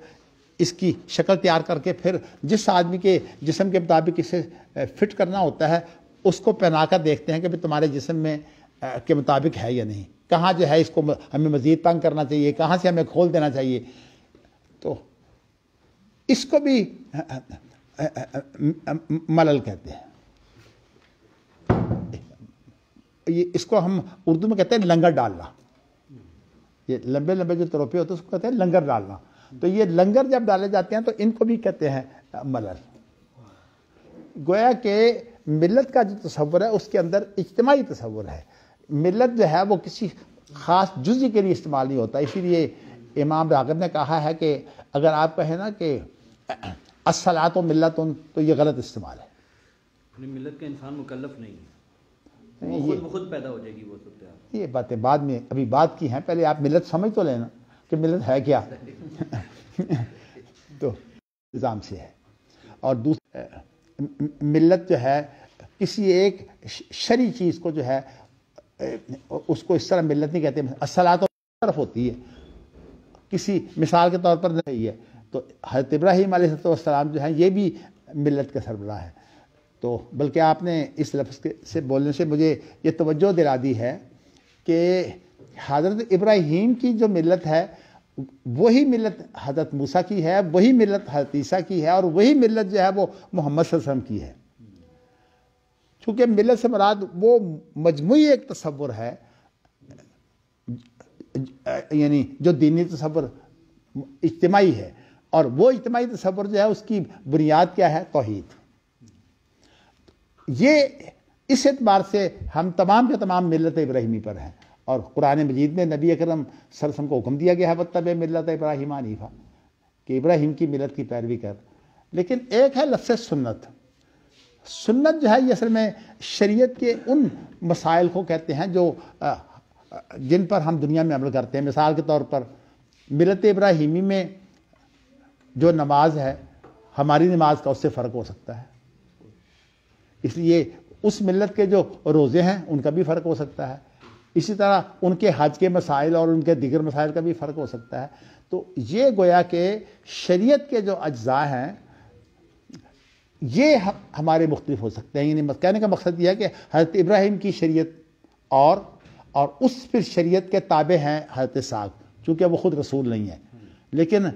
इसकी शक्ल तैयार करके फिर जिस आदमी के जिसम के मुताबिक इसे फिट करना होता है उसको पहना कर देखते हैं कि भाई तुम्हारे जिसम में के मुताबिक है या नहीं कहाँ जो है इसको हमें मज़ीद तंग करना चाहिए कहाँ से हमें खोल देना चाहिए तो इसको भी मलल कहते हैं ये इसको हम उर्दू में कहते हैं लंगर डालना ये लंबे लंबे जो तरोपे होते हैं उसको कहते हैं लंगर डालना तो ये लंगर जब डाले जाते हैं तो इनको भी कहते हैं मलल गोया के मिलत का जो तस्वर है उसके अंदर इज्तमाही तस्वर है मिलत जो है वो किसी ख़ास जुज के लिए इस्तेमाल नहीं होता इसीलिए इमाम रागब ने कहा है कि अगर आप कहें ना कि असलात मिलत तो ये गलत इस्तेमाल है मिलत का इंसान मुकलफ नहीं है ये खुद पैदा हो जाएगी वो सब ये बातें बाद में अभी बात की हैं पहले आप मिलत समझ तो लेना कि मिलत है क्या तो निज़ाम से है और दूसरा मिलत जो है किसी एक शरी चीज़ को जो है उसको इस तरह मिलत नहीं कहते असलात तो तरफ होती है किसी मिसाल के तौर पर नहीं है तो हज़रत इब्राहिम आसमाम जो हैं ये भी मिलत के सरबरा है तो बल्कि आपने इस लफ्ज़ के से बोलने से मुझे ये तवज्जो दिला दी है कि हज़रत इब्राहीम की जो मिलत है वही मिलत हज़रत मूसा की है वही मिलत हज़रत ईसा की है और वही मिलत जो है वो मोहम्मद सलम की है चूँकि मिलत से मराद वो मजमू एक तस्वुर है यानी जो दीनी तस्वुर इज्तमाही है और वो इजमाही तस्वर जो है उसकी बुनियाद क्या है तोहद ये इस एतबार से हम तमाम के तमाम मिलत इब्राहिमी पर हैं और कुरान मजीद में नबी अकरम सरसम को हुक्म दिया गया है वत्तब मिलत इब्राहिम आनीफा कि इब्राहिम की मिलत की पैरवी कर लेकिन एक है लफ्स सुन्नत सुन्नत जो है ये असल में शरीयत के उन मसाइल को कहते हैं जो जिन पर हम दुनिया में अमल करते हैं मिसाल के तौर पर मिलत इब्राहिमी में जो नमाज है हमारी नमाज का उससे फ़र्क हो सकता है इसलिए उस मिलत के जो रोज़े हैं उनका भी फ़र्क हो सकता है इसी तरह उनके हज के मसाइल और उनके दिगर मसाइल का भी फ़र्क हो सकता है तो ये गोया के शरीयत के जो अज्जा हैं ये हमारे मुख्तफ हो सकते हैं यानी कहने का मकसद यह है कि हज़रत इब्राहिम की शरीयत और और उस फिर शरीयत के ताबे हैं हजरत साग चूँकि वो ख़ुद रसूल नहीं है लेकिन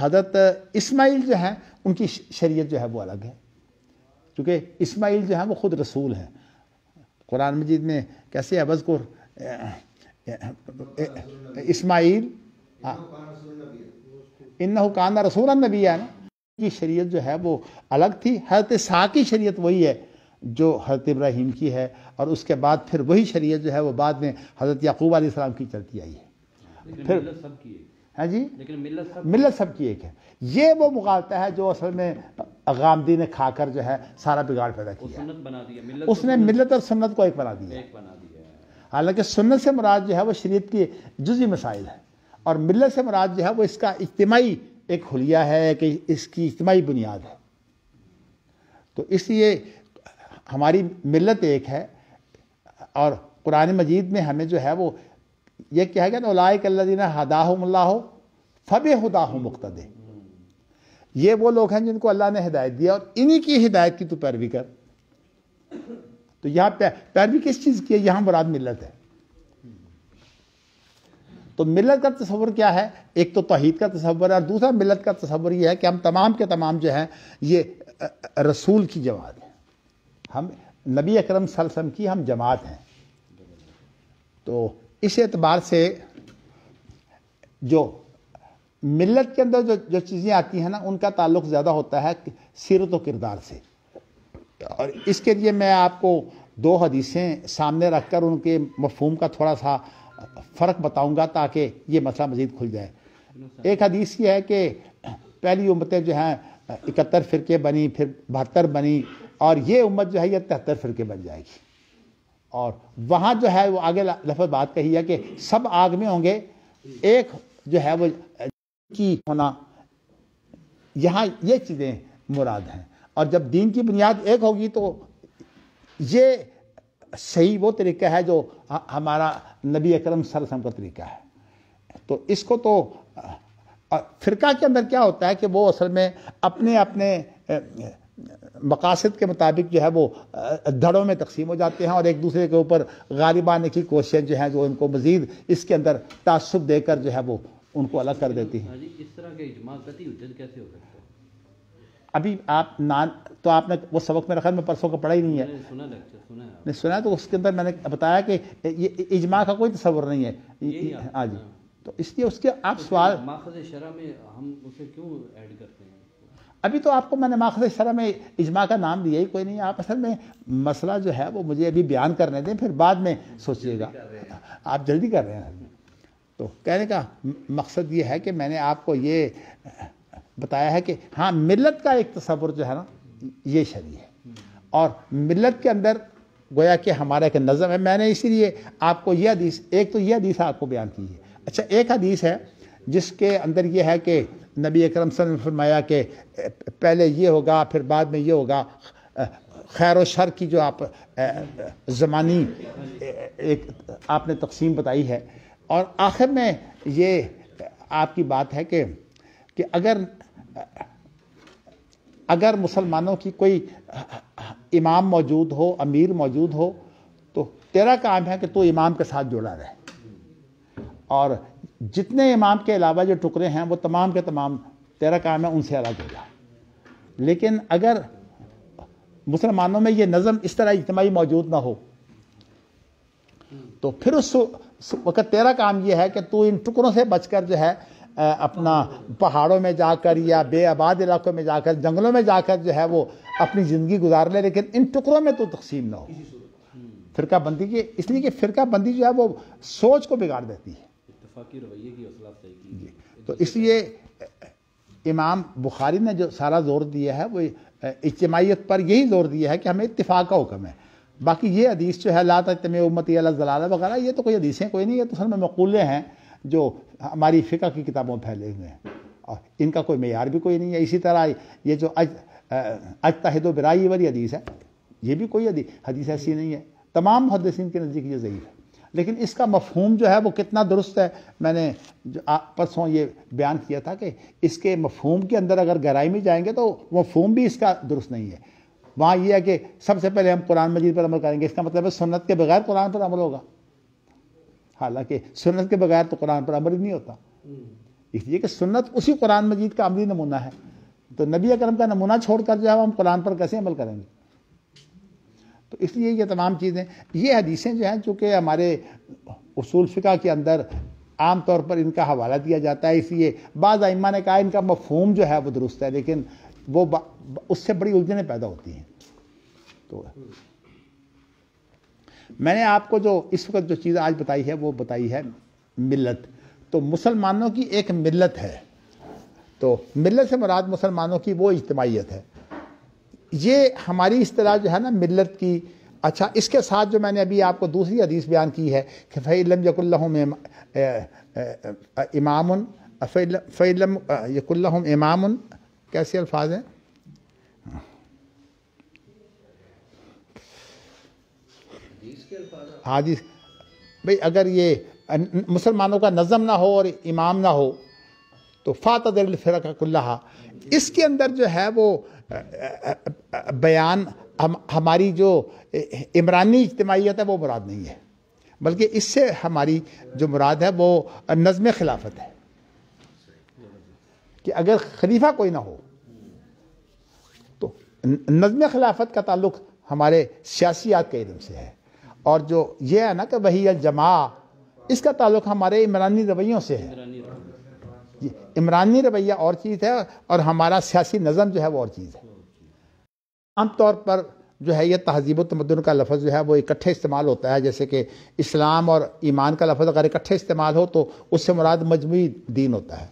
हज़रत इस्माइल जो हैं उनकी शरीयत जो है वो अलग है क्योंकि इस्माइल जो है वो ख़ुद रसूल हैं कुरान मजीद में कैसे अबज़ को इस्माइल इन्ना हाँ। काना रसूल नबी है ना उनकी शरीयत जो है वो अलग थी हरत शाह की शरीयत वही है जो हजरत इब्राहिम की है और उसके बाद फिर वही शरीयत जो है वो बाद में हज़रत याकूब आसमाम की चलती आई है फिर सब की है हैं हाँ जी लेकिन मिलत सब मिलत सबकी एक है ये वो मुकालता है जो असल में गामदी ने खाकर जो है सारा बिगाड़ पैदा किया सुन्नत बना दिया मिल्लत उसने मिलत और सुन्नत को एक बना दिया एक बना दिया हालांकि सुन्नत से मुराद जो है वो शरीयत की जुजी मसाइल है और मिलत से मुराद जो है वो इसका इज्तमाही एक हलिया है कि इसकी इज्तमाही बुनियाद है तो इसलिए हमारी मिलत एक है और कुरान मजीद में हमें जो है वो ये क्या है नलाय कल्लिन हदाहमल्ला फ़ब हदा मुख्त ये वो लोग हैं जिनको अल्लाह ने हिदायत दिया और इन्हीं की हिदायत की तू पैरवी कर तो यहां पैरवी किस चीज़ की है यहां मुराद मिलत है तो मिलत का तस्वर क्या है एक तो तोहहीद का तस्वर है और दूसरा मिलत का तस्वर यह है कि हम तमाम के तमाम जो हैं ये रसूल की जमात है हम नबी अक्रम सलसम की हम जमात हैं तो इस एतबार से जो मिलत के अंदर जो जो चीज़ें आती हैं ना उनका ताल्लुक ज़्यादा होता है सीरत व किरदार से और इसके लिए मैं आपको दो हदीसें सामने रखकर उनके मफहूम का थोड़ा सा फ़र्क बताऊंगा ताकि ये मसला मज़ीद खुल जाए एक हदीस ये है कि पहली उम्मतें जो हैं इकहत्तर फ़िरके बनी फिर बहत्तर बनी और ये उम्मत जो है ये तिहत्तर फ़िरके बन जाएगी और वहाँ जो है वो आगे लफ बात कही है कि सब आग में होंगे एक जो है वो की होना यहाँ ये चीज़ें मुराद हैं और जब दीन की बुनियाद एक होगी तो ये सही वो तरीका है जो हमारा नबी अकरम सरसम का तरीका है तो इसको तो फिरका के अंदर क्या होता है कि वो असल में अपने अपने मकासद के मुताबिक जो है वो धड़ों में तकसीम हो जाते हैं और एक दूसरे के ऊपर आने की कोशिशें जो हैं जो उनको मज़ीद इसके अंदर तसब देकर जो है वो उनको अलग कर देती हैं हाँ है अभी आप नान तो आपने वो सबक में ख्याल में परसों का पढ़ा ही नहीं है सुना सुना है नहीं सुना है तो उसके अंदर मैंने बताया कि ये इजमा का कोई तस्वर नहीं है हाँ जी तो इसलिए उसके आप तो सवाल शरा में हम उसे क्यों ऐड करते हैं अभी तो आपको मैंने माखद शरा में इजमा का नाम दिया ही कोई नहीं आप असल में मसला जो है वो मुझे अभी बयान करने दें फिर बाद में सोचिएगा आप जल्दी कर रहे हैं तो कहने का मकसद ये है कि मैंने आपको ये बताया है कि हाँ मिलत का एक तस्वुर जो है ना ये शरी है और मिलत के अंदर गोया कि हमारा एक नज़म है मैंने इसीलिए आपको यह हदीस एक तो यह हदीस आपको बयान की है अच्छा एक हदीस है जिसके अंदर यह है कि नबी अकरम ने फरमाया कि पहले ये होगा फिर बाद में ये होगा खैर व शर की जो आप ज़मानी एक आपने तकसीम बताई है और आखिर में ये आपकी बात है कि कि अगर अगर मुसलमानों की कोई इमाम मौजूद हो अमीर मौजूद हो तो तेरा काम है कि तू तो इमाम के साथ जुड़ा रहे और जितने इमाम के अलावा जो टुकड़े हैं वो तमाम के तमाम तेरा काम है उनसे अलग हो जाए लेकिन अगर मुसलमानों में ये नज़म इस तरह इजमाही मौजूद ना हो तो फिर उस वक़्त तेरा काम यह है कि तू इन टुकड़ों से बचकर जो है अपना पहाड़ों में जाकर या बेआबाद इलाकों में जाकर जंगलों में जाकर जो है वो अपनी ज़िंदगी गुजार ले लेकिन इन टुकड़ों में तो तकसीम ना हो फिरका बंदी की इसलिए कि फिरका बंदी जो है वो सोच को बिगाड़ देती है रवैये की सही की तो इसलिए इमाम बुखारी ने जो सारा जोर दिया है वो इज्तमाहीत पर यही जोर दिया है कि हमें इतफाक़ का हुक्म है बाकी ये हदीस जो है ला तम उम्मती जलाला वगैरह ये तो कोई हदीसें कोई नहीं ये तो सर में मकूले हैं जो हमारी फ़िका की किताबों में फैले हुए हैं और इनका कोई मैार भी कोई नहीं है इसी तरह ये जो अज अज तहद बराई वाली हदीस है ये भी कोई हदीस ऐसी नहीं है तमाम मुहदसिन के नज़दीक ये ज़यीफ़ है लेकिन इसका मफहूम जो है वो कितना दुरुस्त है मैंने परसों ये बयान किया था कि इसके मफहूम के अंदर अगर गहराई में जाएंगे तो मफहूम भी इसका दुरुस्त नहीं है वहाँ यह है कि सबसे पहले हम कुरान मजीद पर अमल करेंगे इसका मतलब है सुन्नत के बगैर कुरान पर अमल होगा हालांकि सुन्नत के बगैर तो कुरान पर अमल ही नहीं होता इसलिए कि सुन्नत उसी कुरान मजीद का अमली नमूना है तो नबी अकरम का नमूना छोड़कर जो है हम कुरान पर कैसे अमल करेंगे तो इसलिए ये तमाम चीज़ें ये हदीसें जो हैं चूँकि हमारे उसूल फ़िका के अंदर आम तौर पर इनका हवाला दिया जाता है इसलिए बाज़ आइमा ने कहा इनका मफहम जो है वो दुरुस्त है लेकिन वो उससे बड़ी उलझने पैदा होती हैं तो मैंने आपको जो इस वक्त जो चीज़ आज बताई है वो बताई है मिलत तो मुसलमानों की एक मिलत है तो मिलत से मुराद मुसलमानों की वो इज्तमाहीत है ये हमारी इतलाह जो है ना मिलत की अच्छा इसके साथ जो मैंने अभी आपको दूसरी हदीस बयान की है कि फ़ैलम यकुल्लम इमाम फ़ैलम यकुल्लम इमाम कैसे अल्फाज हैं हादिस भाई अगर ये मुसलमानों का नज़म ना हो और इमाम ना हो तो फ़ातदिल फ़िरकुल्ला इसके अंदर जो है वो बयान हम हमारी जो इमरानी इज्तमाहीत है वो मुराद नहीं है बल्कि इससे हमारी जो मुराद है वो नज़म खिलाफत है कि अगर खलीफा कोई ना हो तो नज़म खिलाफत का ताल्लुक हमारे सियासियात के इलम से है और जो ये है ना कि वही जमा इसका ताल्लुक हमारे इमरानी रवैयों से है इमरानी रवैया और चीज़ है और हमारा सियासी नज़म जो है वो और चीज़ है आमतौर पर जो है यह तहजीब तमदन का लफ्ज़ जो है वो इकट्ठे इस्तेमाल होता है जैसे कि इस्लाम और ईमान का लफ्ज़ अगर इकट्ठे इस्तेमाल हो तो उससे मुराद मजमू दीन होता है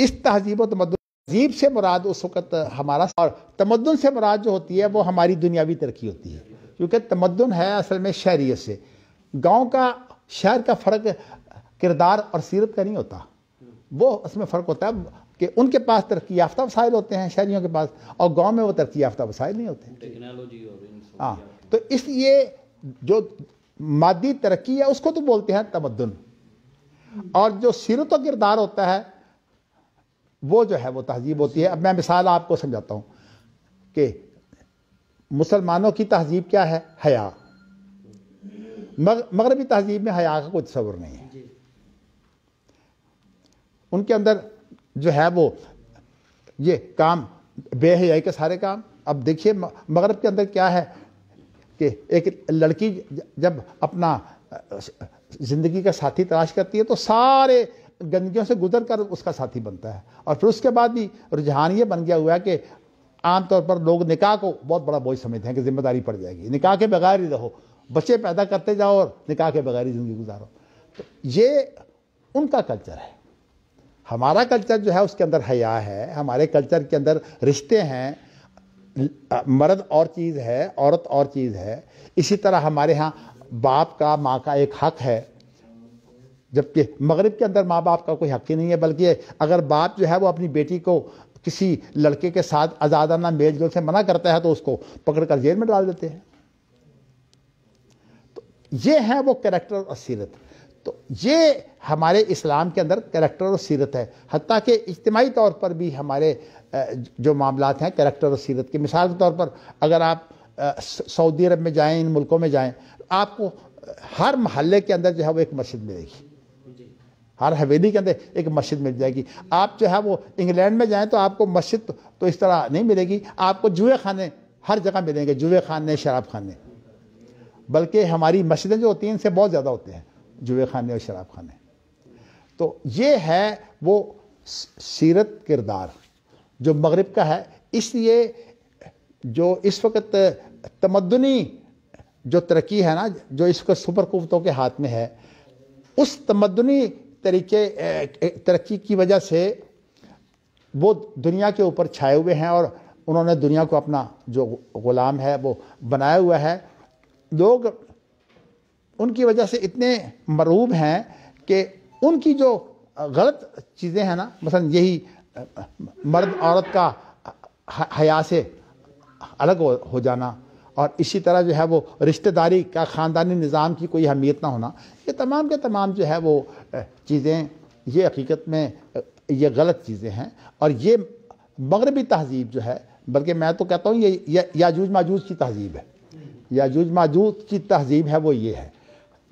इस तहजीब तमदन तहजीब से मुराद उस वक़्त हमारा और तमदन से मुराद जो होती है वो हमारी दुनियावी तरक्की होती है क्योंकि तमदन है असल में शहरीत से गाँव का शहर का फ़र्क किरदार और सीरत का नहीं होता वो उसमें फ़र्क होता है कि उनके पास तरक्की याफ्ता वसाइल होते हैं शहरीों के पास और गाँव में वो तरक्की याफ्ता वसाइल नहीं होते टेक्नोलॉजी हाँ तो इसलिए जो मादी तरक्की है उसको तो बोलते हैं तमदन और जो सीरत किरदार होता है वो जो है वो तहजीब होती है अब मैं मिसाल आपको समझाता हूँ कि मुसलमानों की तहजीब क्या है हया मगरबी तहजीब में हया का कोई तस्वर नहीं है उनके अंदर जो है वो ये काम बेहयाई के सारे काम अब देखिए मगरब के अंदर क्या है कि एक लड़की जब अपना ज़िंदगी का साथी तलाश करती है तो सारे गंदगियों से गुजर कर उसका साथी बनता है और फिर उसके बाद भी रुझान ये बन गया हुआ है कि आमतौर पर लोग निकाह को बहुत बड़ा बोझ समझते हैं कि जिम्मेदारी पड़ जाएगी निकाह के बगैर ही रहो बच्चे पैदा करते जाओ और निकाह के बगैर ही ज़िंदगी गुजारो तो ये उनका कल्चर है हमारा कल्चर जो है उसके अंदर हया है हमारे कल्चर के अंदर रिश्ते हैं मर्द और चीज़ है औरत और चीज़ है इसी तरह हमारे यहाँ बाप का माँ का एक हक है जबकि मगरब के अंदर माँ बाप का कोई हक ही नहीं है बल्कि अगर बाप जो है वो अपनी बेटी को किसी लड़के के साथ आज़ादाना मेल जोल से मना करता है तो उसको पकड़ कर जेल में डाल देते हैं तो ये है वो करेक्टर और सीरत तो ये हमारे इस्लाम के अंदर करेक्टर और सीरत है हती कि इज्तमाही तौर पर भी हमारे जो मामला हैं करेक्टर और सीरत के मिसाल के तौर पर अगर आप सऊदी अरब में जाएं इन मुल्कों में जाएँ आपको हर महल्ले के अंदर जो है वो एक मस्जिद मिलेगी हर हवेली के अंदर एक मस्जिद मिल जाएगी आप जो है वो इंग्लैंड में जाएं तो आपको मस्जिद तो इस तरह नहीं मिलेगी आपको जुए खाने हर जगह मिलेंगे जुए खाने शराब खाने बल्कि हमारी मस्जिदें जो होती हैं इनसे बहुत ज़्यादा होते हैं जुए खाने और शराब खाने तो ये है वो सीरत किरदार जो मगरब का है इसलिए जो इस वक्त तमदनी जो तरक्की है ना जो इस वक्त सुपर कुतों के हाथ में है उस तमदनी तरीके तरक्की की वजह से वो दुनिया के ऊपर छाए हुए हैं और उन्होंने दुनिया को अपना जो गुलाम है वो बनाया हुआ है लोग उनकी वजह से इतने मरूब हैं कि उनकी जो गलत चीज़ें हैं ना मसलन यही मर्द औरत का हया से अलग हो, हो जाना और इसी तरह जो है वो रिश्तेदारी का ख़ानदानी निज़ाम की कोई अहमियत ना होना ये तमाम के तमाम जो है वो चीज़ें ये हकीकत में ये गलत चीज़ें हैं और ये मगरबी तहजीब जो है बल्कि मैं तो कहता हूँ ये याजूज माजूज की तहजीब है याजूज माजूज की तहजीब है वो ये है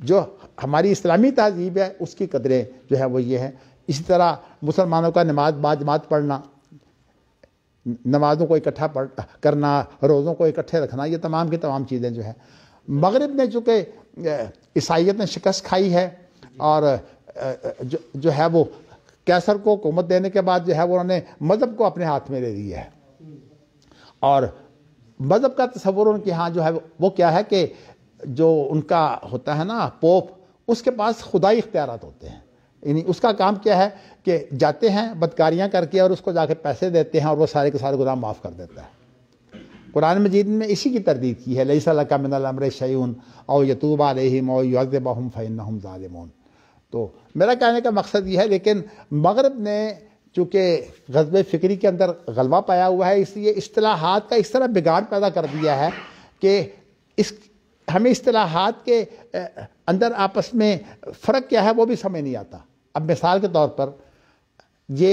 जो हमारी इस्लामी तहजीब है उसकी कदरें जो है वो ये हैं इसी तरह मुसलमानों का नमाज बाजमात पढ़ना नमाज़ों को इकट्ठा पढ़ करना रोज़ों को इकट्ठे रखना ये तमाम की तमाम चीज़ें जो है मगरब ने चूँकि ईसाइत ने शिकस्त खाई है और जो जो है वो कैसर को हुकूमत देने के बाद जो है वो उन्होंने मज़हब को अपने हाथ में ले लिया है और मज़हब का तस्वुर उनके यहाँ जो है वो क्या है कि जो उनका होता है ना पोप उसके पास खुदाई इख्तियार होते हैं यानी उसका काम क्या है कि जाते हैं बदकारियाँ करके और उसको जाके पैसे देते हैं और वो सारे के सारे गुनाह माफ़ कर देता है कुरान मजीद में इसी की तरदीद की है लई सला मिनमर शयून और यतूब आलम और युजबम फ़ैन ालमोन तो मेरा कहने का मकसद ये है लेकिन मगरब ने चूँकि गजब फ़िक्री के अंदर गलबा पाया हुआ है इसलिए असलाहत का इस तरह बिगाड़ पैदा कर दिया है कि इस हमें असलाहत के अंदर आपस में फ़र्क क्या है वो भी समझ नहीं आता अब मिसाल के तौर पर ये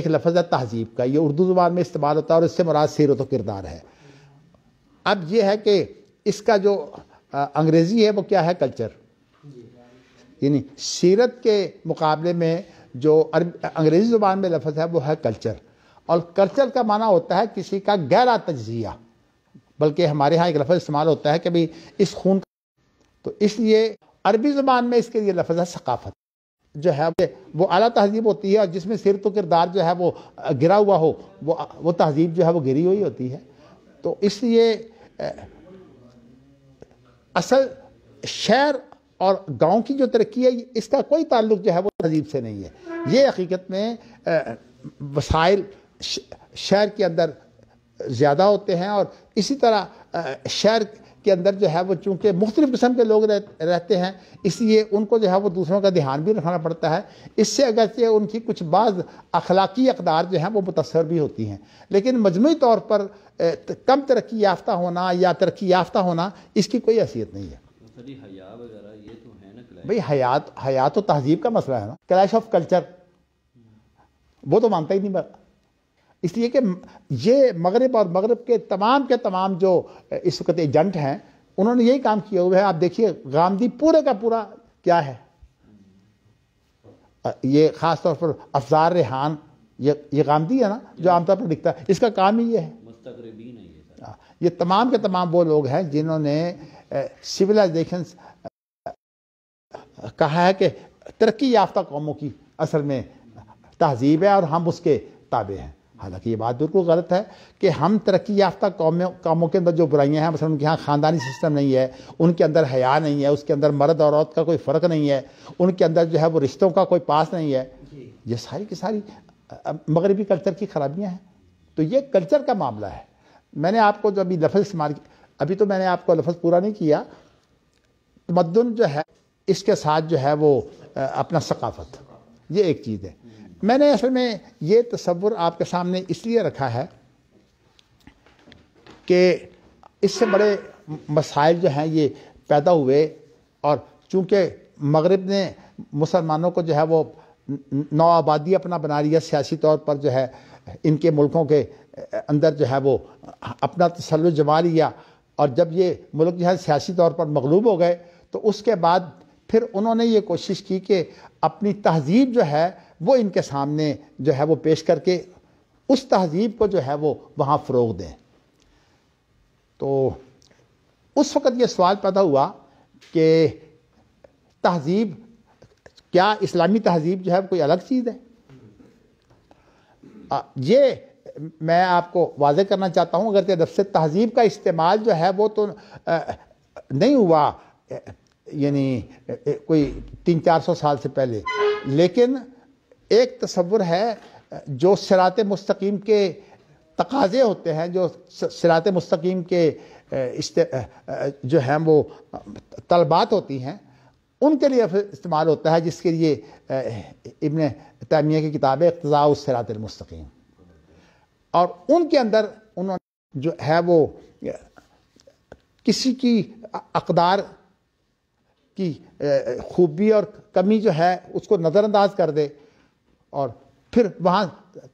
एक लफज है तहजीब का ये उर्दू ज़ुबान में इस्तेमाल होता है और इससे मुराद सीरत तो किरदार है अब यह है कि इसका जो अंग्रेज़ी है वो क्या है कल्चर यानी सीरत के मुकाबले में जो अंग्रेज़ी ज़ुबान में लफज है वो है कल्चर और कल्चर का माना होता है किसी का गहरा तजिया बल्कि हमारे यहाँ एक लफ्ज़ इस्तेमाल होता है कि भाई इस खून तो इसलिए अरबी ज़बान में इसके लिए लफ्ज़ है सकाफत जो है वो अला तहजीब होती है और जिसमें सिर तो किरदार जो है वो गिरा हुआ हो वो वो तहजीब जो है वो गिरी हुई होती है तो इसलिए असल शहर और गांव की जो तरक्की है इसका कोई ताल्लुक जो है वो तहजीब से नहीं है ये हकीकत में वसाइल शहर के अंदर ज़्यादा होते हैं और इसी तरह शहर के अंदर जो है वो चूँकि मुख्तलिफ़ किस्म के लोग रह, रहते हैं इसलिए उनको जो है वो दूसरों का ध्यान भी रखना पड़ता है इससे अगरचे उनकी कुछ बाज़ अखलाकी अकदार जो हैं वो मुतासर भी होती हैं लेकिन मजमू तौर पर कम तरक्की याफ्ता होना या तरक्की याफ्ता होना इसकी कोई हैसियत नहीं है तो भाई हयात हयात तो तहजीब का मसला है ना क्लैश ऑफ कल्चर वो तो मानता ही नहीं इसलिए कि ये मगरब और मगरब के तमाम के तमाम जो इस वक्त एजेंट हैं उन्होंने यही काम किया हुआ है आप देखिए गांधी पूरे का पूरा क्या है ये ख़ास तौर पर अफजार रेहान ये ये गांधी है ना जो आमतौर पर दिखता है इसका काम ही ये है ये, हाँ, ये तमाम के तमाम वो लोग हैं जिन्होंने सिविलाइजेशन कहा है कि तरक्की याफ्ता कौमों की असल में तहजीब है और हम उसके ताबे हैं हालांकि ये बात बिल्कुल गलत है कि हम तरक्की याफ्ता कौमों कामों के अंदर जो बुराइयां हैं मसलन उनके यहाँ ख़ानदानी सिस्टम नहीं है उनके अंदर हया नहीं है उसके अंदर मर्द और औरत का कोई फ़र्क नहीं है उनके अंदर जो है वो रिश्तों का कोई पास नहीं है ये सारी की सारी मगरबी कल्चर की खराबियाँ हैं तो ये कल्चर का मामला है मैंने आपको जो अभी लफ्ज़ इस्तेमाल अभी तो मैंने आपको लफ्ज़ पूरा नहीं किया तमदन जो है इसके साथ जो है वो अपना सकाफत ये एक चीज़ है मैंने असल में ये तस्वुर आपके सामने इसलिए रखा है कि इससे बड़े मसाइल जो हैं ये पैदा हुए और चूँकि मगरब ने मुसलमानों को जो है वो नौ आबादी अपना बना लिया सियासी तौर पर जो है इनके मुल्कों के अंदर जो है वो अपना तसल जमा लिया और जब ये मुल्क जो है सियासी तौर पर मगलूब हो गए तो उसके बाद फिर उन्होंने ये कोशिश की कि अपनी तहजीब जो है वो इनके सामने जो है वो पेश करके उस तहजीब को जो है वो वहाँ फ़रोग दें तो उस वक़्त ये सवाल पैदा हुआ कि तहजीब क्या इस्लामी तहजीब जो है कोई अलग चीज़ है ये मैं आपको वाज करना चाहता हूँ अगर लफ्स तहजीब का इस्तेमाल जो है वो तो नहीं हुआ यानी कोई तीन चार सौ साल से पहले लेकिन एक तस्वुर है जो सरात मुस्तकीम के तकाजे होते हैं जो सरात मुस्तकीम के जो हैं वो तलबात होती हैं उनके लिए इस्तेमाल होता है जिसके लिए इबन तैमिया की किताब है इकतज़ा मुस्तकीम और उनके अंदर उन्होंने जो है वो किसी की अकदार की खूबी और कमी जो है उसको नज़रअंदाज कर दे और फिर वहाँ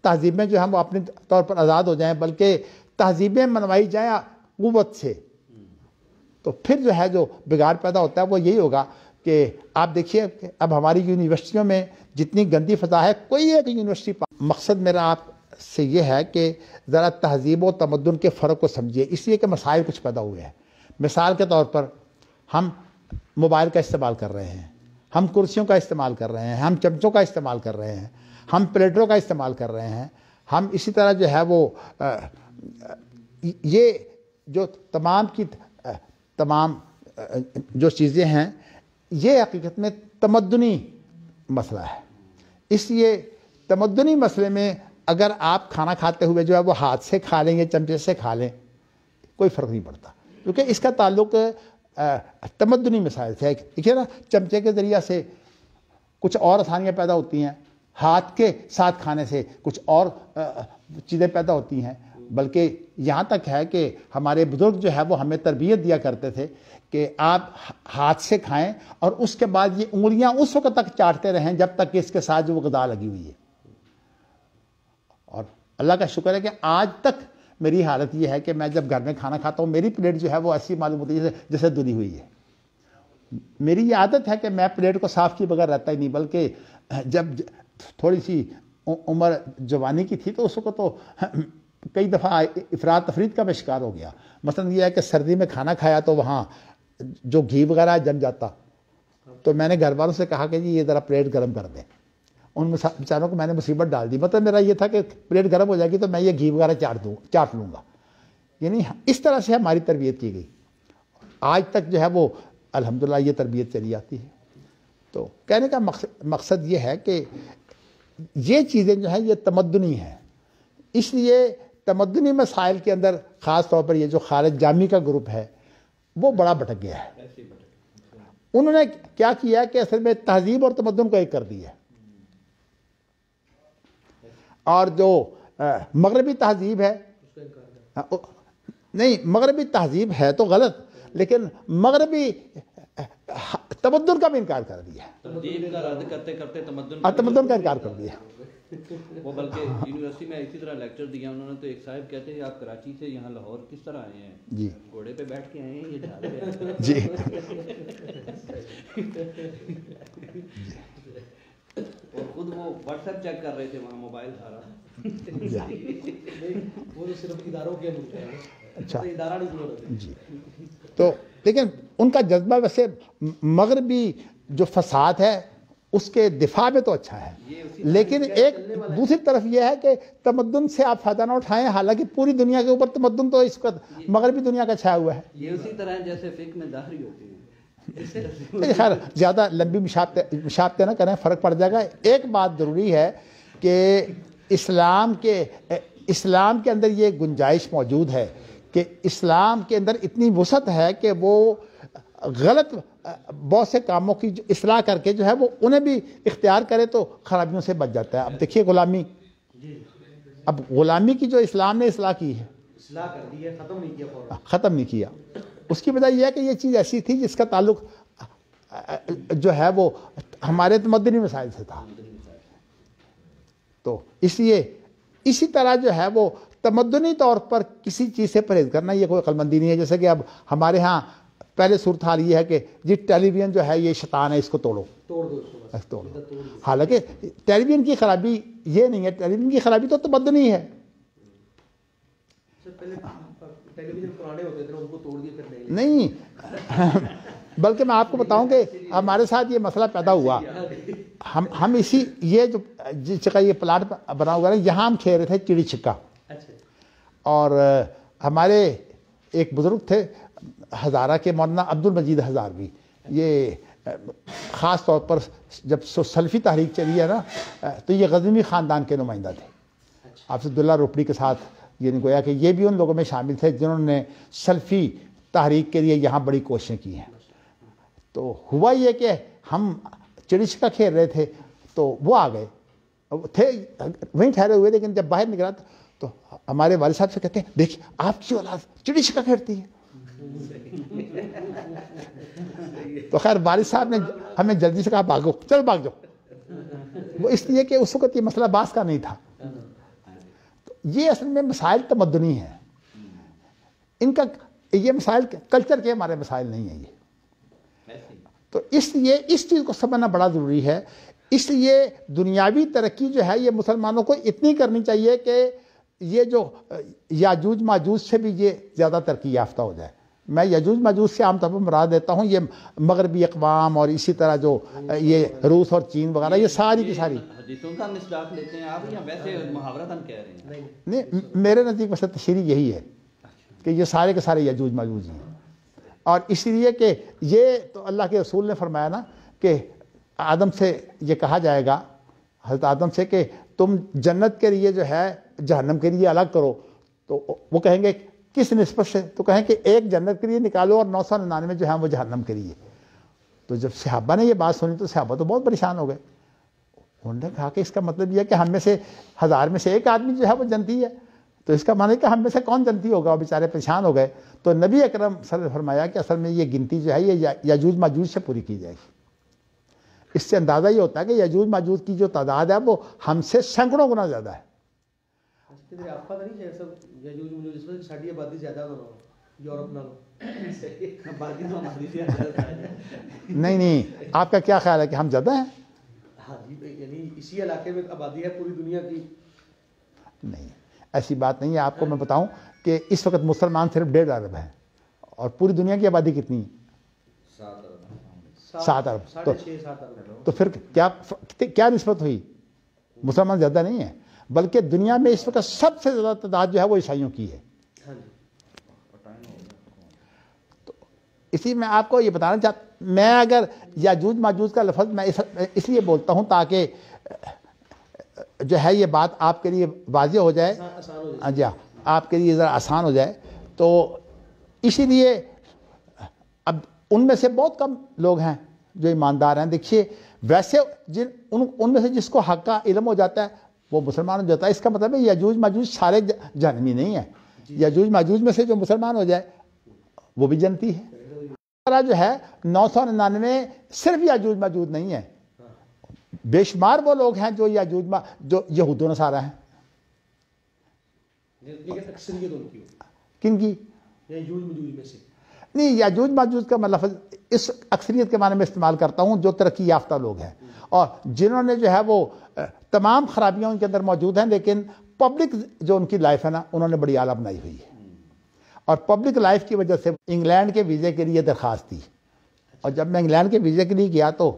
तहजीबें जो हम अपने तौर पर आज़ाद हो जाएं बल्कि तहजीबें मनवाई जाएँ क़वत से तो फिर जो है जो बिगाड़ पैदा होता है वो यही होगा कि आप देखिए अब हमारी यूनिवर्सिटियों में जितनी गंदी फसा है कोई एक यूनिवर्सिटी मकसद मेरा आप से ये है कि ज़रा तहजीब व तमदन के फ़र्क को समझिए इसलिए कि मसाइल कुछ पैदा हुए हैं मिसाल के तौर पर हम मोबाइल का इस्तेमाल कर रहे हैं हम कुर्सियों का इस्तेमाल कर रहे हैं हम चमचों का इस्तेमाल कर रहे हैं हम प्लेटों का इस्तेमाल कर रहे हैं हम इसी तरह जो है वो आ, ये जो तमाम की तमाम जो चीज़ें हैं ये हकीकत में तमदनी मसला है इसलिए तमदनी मसले में अगर आप खाना खाते हुए जो है वो हाथ से खा या चमचे से खा लें कोई फ़र्क नहीं पड़ता क्योंकि इसका ताल्लुक तमदनी मिसाइल से है है ना चमचे के ज़रिए से कुछ और आसानियाँ पैदा होती हैं हाथ के साथ खाने से कुछ और चीज़ें पैदा होती हैं बल्कि यहाँ तक है कि हमारे बुज़ुर्ग जो है वो हमें तरबियत दिया करते थे कि आप हाथ से खाएं और उसके बाद ये उंगलियाँ उस वक्त तक चाटते रहें जब तक कि इसके साथ जो गदा लगी हुई है और अल्लाह का शुक्र है कि आज तक मेरी हालत ये है कि मैं जब घर में खाना खाता हूँ मेरी प्लेट जो है वो ऐसी मालूम होती है जैसे जैसे धुली हुई है मेरी ये आदत है कि मैं प्लेट को साफ किए बगैर रहता ही नहीं बल्कि जब थोड़ी सी उम्र जवानी की थी तो उसको तो कई दफ़ा इफरात तफरीद का मैं शिकार हो गया मसलन यह है कि सर्दी में खाना खाया तो वहाँ जो घी वगैरह जम जाता तो मैंने घर वालों से कहा कि जी ये ज़रा प्लेट गर्म कर दें उन बेचारों को मैंने मुसीबत डाल दी मतलब मेरा ये था कि प्लेट गर्म हो जाएगी तो मैं ये घी वगैरह चाट दूँ चाट लूँगा यानी इस तरह से हमारी तरबियत की गई आज तक जो है वो अलहमदिल्ला ये तरबियत चली आती है तो कहने का मकसद मकसद ये है कि ये चीज़ें जो हैं ये तमदनी हैं इसलिए तमदनी मसाइल के अंदर ख़ास तौर पर ये जो खारज जामी का ग्रुप है वो बड़ा भटक गया है उन्होंने क्या किया कि असल में तहजीब और तमदन को एक कर दिया और जो मगरबी तहजीब है नहीं मगरबी तहजीब है तो गलत लेकिन मगरबी तमदन का भी इनकार कर दिया का रद्द करते करते हाँ, का इनकार कर दिया वो बल्कि यूनिवर्सिटी में इसी तरह लेक्चर दिया उन्होंने तो एक साहब कहते हैं आप कराची से यहाँ लाहौर किस तरह आए हैं जी घोड़े पे बैठ के आए हैं ये पे जी और खुद वो व्हाट्सएप चेक कर रहे थे वहाँ मोबाइल सारा वो तो सिर्फ इधारों के अच्छा इधारा नहीं जी तो लेकिन उनका जज्बा वैसे मगरबी जो फसाद है उसके दिफा में तो अच्छा है लेकिन एक दूसरी तरफ यह है कि तमद्दन से आप फ़ायदा ना उठाएं हालांकि पूरी दुनिया के ऊपर तमद्दन तो इस मगरबी दुनिया का छाया हुआ है ये उसी तरह जैसे फिक में दाहरी होती है खैर ज़्यादा लंबी मिशाते मिशाबते ना करें फ़र्क पड़ जाएगा एक बात ज़रूरी है कि इस्लाम के इस्लाम के अंदर ये गुंजाइश मौजूद है कि इस्लाम के अंदर इतनी वसत है कि वो गलत बहुत से कामों की असलाह करके जो है वो उन्हें भी इख्तियार करे तो खराबियों से बच जाता है अब देखिए गुलामी अब गुलामी की जो इस्लाम ने असलाह की है ख़त्म नहीं किया हाँ, ख़त्म नहीं किया उसकी वजह यह है कि ये चीज़ ऐसी थी जिसका ताल्लुक जो है वो हमारे तो मदनी मसाइल से था तो इसलिए इसी तरह जो है वो तमदनी तौर पर किसी चीज़ से परहेज करना ये कोई अक्लमंदी नहीं है जैसे कि अब हमारे यहाँ पहले सूरत हाल ये है कि जी टेलीविज़न जो है ये शैतान है इसको तोड़ो तोड़ दो तोड़ दो, दो। हालांकि टेलीविज़न की खराबी ये नहीं है टेलीविज़न की खराबी तो तबदनी है नहीं बल्कि मैं आपको बताऊं कि हमारे साथ ये मसला पैदा हुआ हम हम इसी ये जो जिस जगह ये प्लाट बना हुआ है यहाँ हम खेल रहे थे चिड़ी छिक्का अच्छा, अच्छा। और हमारे एक बुज़ुर्ग थे हज़ारा के मौलाना अब्दुल मजीद हज़ार भी ये ख़ास तौर पर जब सल्फ़ी तहरीक चली है ना तो ये गजनवी ख़ानदान के नुमाइंदा थे अच्छा। सदुल्ला रोपड़ी के साथ ये गोया कि ये भी उन लोगों में शामिल थे जिन्होंने सल्फ़ी तहरीक के लिए यहाँ बड़ी कोशिशें की हैं तो हुआ ये कि हम चिड़िछका खेल रहे थे तो वो आ गए थे वहीं ठहरे हुए लेकिन जब बाहर निकला तो तो हमारे वाले साहब से कहते हैं देखिए आपकी औलाद चिड़ी छिका खेलती है तो खैर वालिद साहब ने हमें जल्दी से कहा भागो चल भाग जाओ वो इसलिए कि उस वक्त ये मसला बास का नहीं था तो ये असल में मसाइल तमदनी है इनका ये मसाइल कल्चर के हमारे मसाइल नहीं है ये तो इसलिए इस चीज़ को समझना बड़ा ज़रूरी है इसलिए दुनियावी तरक्की जो है ये मुसलमानों को इतनी करनी चाहिए कि ये जो याजूज माजूज से भी ये ज़्यादा तरक्की याफ्ता हो जाए मैं यजूज मजूज से आमतौर पर मरा देता हूँ ये मगरबी अकवाम और इसी तरह जो ये रूस और चीन वगैरह ये, सारी की सारी नहीं मेरे नज़दीक वैसे तशरी यही है कि ये सारे के सारे यजूज मजूज हैं और इसलिए कि ये तो अल्लाह के रसूल ने फरमाया ना कि आदम से ये कहा जाएगा हजरत आदम से कि तुम जन्नत के लिए जो है जहनम के लिए अलग करो तो वो कहेंगे किस निष्पक्ष से तो कहें कि एक जन्नत के लिए निकालो और नौ सौ निन्यानवे जो है वो जहन्नम के लिए तो जब सिहाबा ने ये बात सुनी तो सिहाबा तो बहुत परेशान हो गए उन्होंने कहा कि इसका मतलब यह है कि हम में से हज़ार में से एक आदमी जो है वो जनती है तो इसका माना कि हम में से कौन जनती होगा बेचारे परेशान हो गए तो नबी अकरम सर फरमाया कि असल में ये गिनती जो है ये यजूज माजूज से पूरी की जाएगी इससे अंदाज़ा ये होता है कि यजूज माजूज की जो तादाद है वो हमसे सैकड़ों गुना ज़्यादा है ਕਿਤੇ ਆਪਾਂ ਤਾਂ ਨਹੀਂ ਸ਼ਾਇਦ ਸਭ ਯਜੂਜ ਮਜੂਜ ਇਸ ਵਿੱਚ ਸਾਡੀ ਆਬਾਦੀ ਜ਼ਿਆਦਾ ਨਾ ਹੋ यूरोप नालों नहीं नहीं आपका क्या ख्याल है कि हम ज़्यादा हैं हाँ जी यानी इसी इलाके में आबादी है पूरी दुनिया की नहीं ऐसी बात नहीं है आपको मैं बताऊं कि इस वक्त मुसलमान सिर्फ डेढ़ अरब हैं और पूरी दुनिया की आबादी कितनी है सात अरब तो, तो फिर क्या क्या नस्बत हुई मुसलमान ज़्यादा नहीं है बल्कि दुनिया में इस वक्त सबसे ज़्यादा तादाद जो है वो ईसाइयों की है हाँ तो इसी में आपको ये बताना चाह मैं अगर याजूज माजूज का लफज मैं इसलिए बोलता हूं ताकि जो है ये बात आपके लिए वाज हो जाए हाँ जी हाँ। आपके लिए ज़रा आसान हो जाए तो इसीलिए अब उनमें से बहुत कम लोग हैं जो ईमानदार हैं देखिए वैसे जिन उन उनमें से जिसको हक का इलम हो जाता है वो मुसलमान हो जाता है इसका मतलब है यजूज माजूज सारे जानवी नहीं है यजूज माजूज में से जो मुसलमान हो जाए वो भी जनती है जो है नौ सौ निन्यानवे सिर्फ याजूज माजूज नहीं है बेशुमार वो लोग हैं जो याजूज मा जो यहूदों सारा है किन की नहीं याजूज माजूज का मतलब इस अक्सरियत के बारे में इस्तेमाल करता हूँ जो तरक्की याफ्ता लोग हैं और जिन्होंने जो है वो तमाम खराबियाँ उनके अंदर मौजूद हैं लेकिन पब्लिक जो उनकी लाइफ है ना उन्होंने बड़ी आला बनाई हुई है और पब्लिक लाइफ की वजह से इंग्लैंड के वीज़े के लिए दरख्वास्त दी और जब मैं इंग्लैंड के वीज़े के लिए गया तो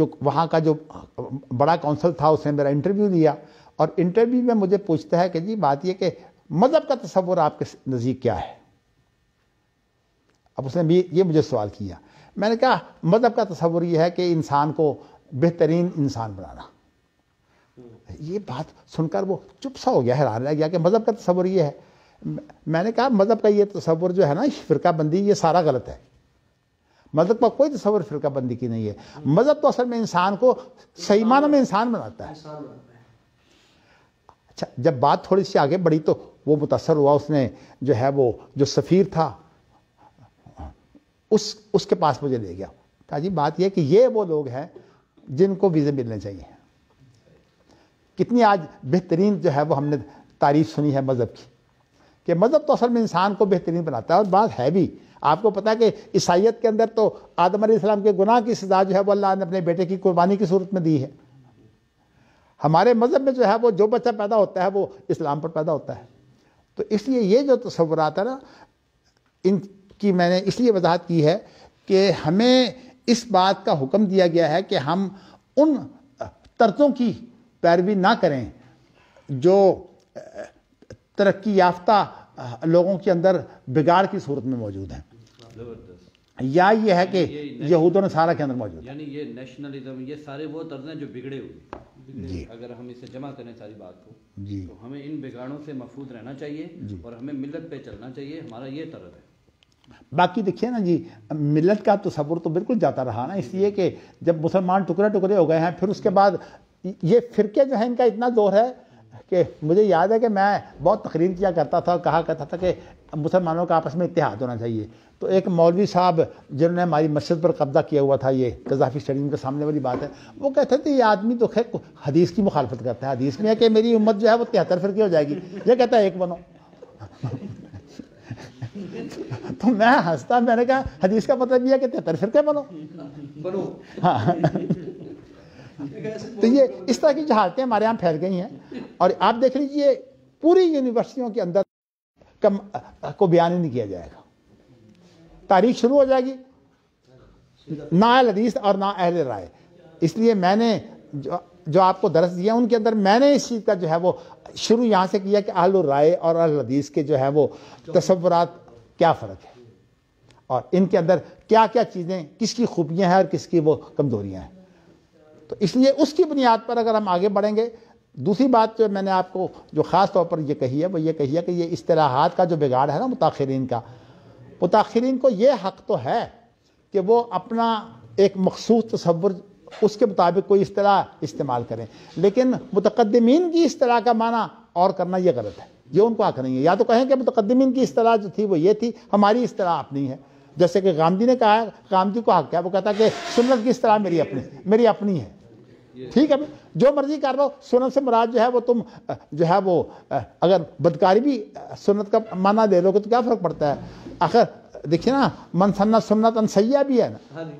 जो वहाँ का जो बड़ा कौंसल था उसने मेरा इंटरव्यू लिया और इंटरव्यू में मुझे पूछता है कि जी बात यह कि मज़हब का तस्वुर आपके नज़दीक क्या है अब उसने भी ये मुझे सवाल किया मैंने कहा मज़हब का तस्वुर यह है कि इंसान को बेहतरीन इंसान बनाना ये बात सुनकर वो चुप सा हो गया हैरान रह गया कि मज़हब का तस्वर ये है मैंने कहा मज़हब का ये तस्वर जो है ना फ़िरकाबंदी ये सारा गलत है मज़हब का कोई तस्वर फ़िरकाबंदी की नहीं है मज़हब तो असल में इंसान को सही माना में इंसान बनाता है अच्छा जब बात थोड़ी सी आगे बढ़ी तो वो मुतासर हुआ उसने जो है वो जो सफ़ीर था उस उसके पास मुझे ले गया कहा जी बात यह कि ये वो लोग हैं जिनको वीज़े मिलने चाहिए कितनी आज बेहतरीन जो है वो हमने तारीफ सुनी है मज़हब की कि मज़हब तो असल में इंसान को बेहतरीन बनाता है और बात है भी आपको पता है कि ईसाइत के अंदर तो आदम इस्लाम के गुनाह की सज़ा जो है वो अल्लाह ने अपने बेटे की कुर्बानी की सूरत में दी है हमारे मज़हब में जो है वो जो बच्चा पैदा होता है वो इस्लाम पर पैदा होता है तो इसलिए ये जो तस्वुरात है ना इनकी मैंने इसलिए वजाहत की है कि हमें इस बात का हुक्म दिया गया है कि हम उन तर्जों की पैरवी ना करें जो तरक्की याफ्ता लोगों के अंदर बिगाड़ की सूरत में मौजूद है या ये है कि यहूद सारा के अंदर मौजूद यानी ये नेशनलिज्म ये सारे वो तर्ज हैं जो बिगड़े हुए जी अगर हम इसे जमा करें सारी बात को जी तो हमें इन बिगाड़ों से महफूज रहना चाहिए और हमें मिलत पे चलना चाहिए हमारा ये तर्ज है बाकी देखिए ना जी मिलत का तस्वुर तो बिल्कुल जाता रहा ना इसलिए कि जब मुसलमान टुकड़े टुकड़े हो गए हैं फिर उसके बाद ये फिरके जो है इनका इतना जोर है कि मुझे याद है कि मैं बहुत तकरीर किया करता था और कहा करता था कि मुसलमानों का आपस में इतिहाद होना चाहिए तो एक मौलवी साहब जिन्होंने हमारी मस्जिद पर कब्जा किया हुआ था ये कजाफी स्टेडियम के सामने वाली बात है वो कहते थे ये आदमी तो खैर हदीस की मुखालफत करता है हदीस में है कि मेरी उम्मत जो है वो तिहत्तर फिरकी हो जाएगी ये कहता है एक बनो तो मैं हंसता मैंने कहा हदीस का मतलब यह है कि तिहत्तर फिरके बनो बनो हाँ तो ये इस तरह की जहालतें हमारे यहाँ फैल गई हैं और आप देख लीजिए पूरी यूनिवर्सिटियों के अंदर कम को बयान नहीं किया जाएगा तारीख शुरू हो जाएगी ना अहल हदीस और ना अहल राय इसलिए मैंने जो जो आपको दरस दिया उनके अंदर मैंने इस चीज़ का जो है वो शुरू यहाँ से किया कि अहल राय और अहल हदीस के जो है वो तस्वुरात क्या फ़र्क है और इनके अंदर क्या क्या चीज़ें किसकी खूबियाँ हैं और किसकी वो कमज़ोरियाँ हैं तो इसलिए उसकी बुनियाद पर अगर हम आगे बढ़ेंगे दूसरी बात जो मैंने आपको जो ख़ास तौर पर यह कही है वो ये कही है कि ये इस्तलाहात का जो बिगाड़ है ना मुताखरीन का मुताखरीन को ये हक़ तो है कि वो अपना एक मखसूस तस्वुर उसके मुताबिक कोई इस तरह इस्तेमाल करें लेकिन मुतकदमीन की इस तरह का माना और करना ये गलत है ये उनको हक नहीं है या तो कहें कि मुतकदमीन की इस तरह जो थी वो ये थी हमारी इस तरह अपनी है जैसे कि गांधी ने कहा है गांधी को हक क्या वो कहता कि सुनत की इस तरह मेरी अपनी मेरी अपनी है ठीक है जो मर्जी कर लो सुनत से मुराद जो है वो तुम जो है वो अगर बदकारी भी सुनत का माना दे लो तो क्या फ़र्क पड़ता है आखिर देखिए ना मनसन्ना सुनत अनसैया भी है ना हाँ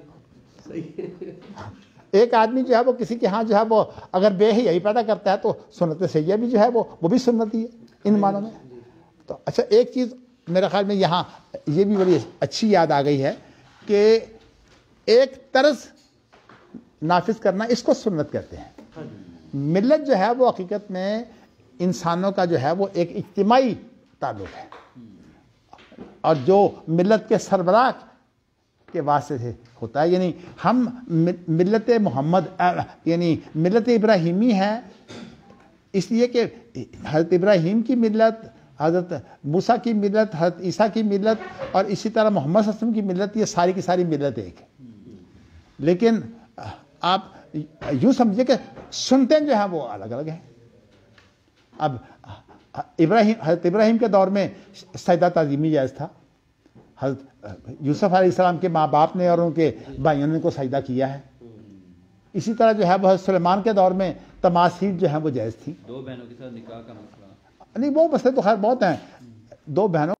एक आदमी जो है वो किसी के यहाँ जो है वो अगर बेहयाई पैदा करता है तो सुनत सैया भी जो है वो वो भी ही है इन हाँ मानों हाँ में तो अच्छा एक चीज़ मेरे ख्याल में यहाँ ये भी बड़ी अच्छी याद आ गई है कि एक तर्ज नाफिज करना इसको सुन्नत कहते हैं मिलत जो है वो हकीकत में इंसानों का जो है वो एक इज्तमाही ताल्लुक है और जो मिलत के सरबराह के वास्ते से होता है यानी हम मिलत मोहम्मद यानी मिलत इब्राहिमी है इसलिए कि हज़रत इब्राहिम की मिलत हज़रत मूसा की मिलत हज़रत ईसा की मिलत और इसी तरह मोहम्मद वसम की मिलत ये सारी की सारी मिलत एक है लेकिन आप यूं समझिए कि सुनते जो है वो अलग अलग है अब इब्राहिम हजरत इब्राहिम के दौर में सैदा तजीमी जायज़ था हजरत यूसुफ आलाम के माँ बाप ने और उनके भाइयों ने को सजदा किया है इसी तरह जो है वह सलेमान के दौर में तमासीब जो है वो जायज़ थी दो बहनों के साथ निकाह का मसला नहीं वो मसले तो खैर बहुत हैं दो बहनों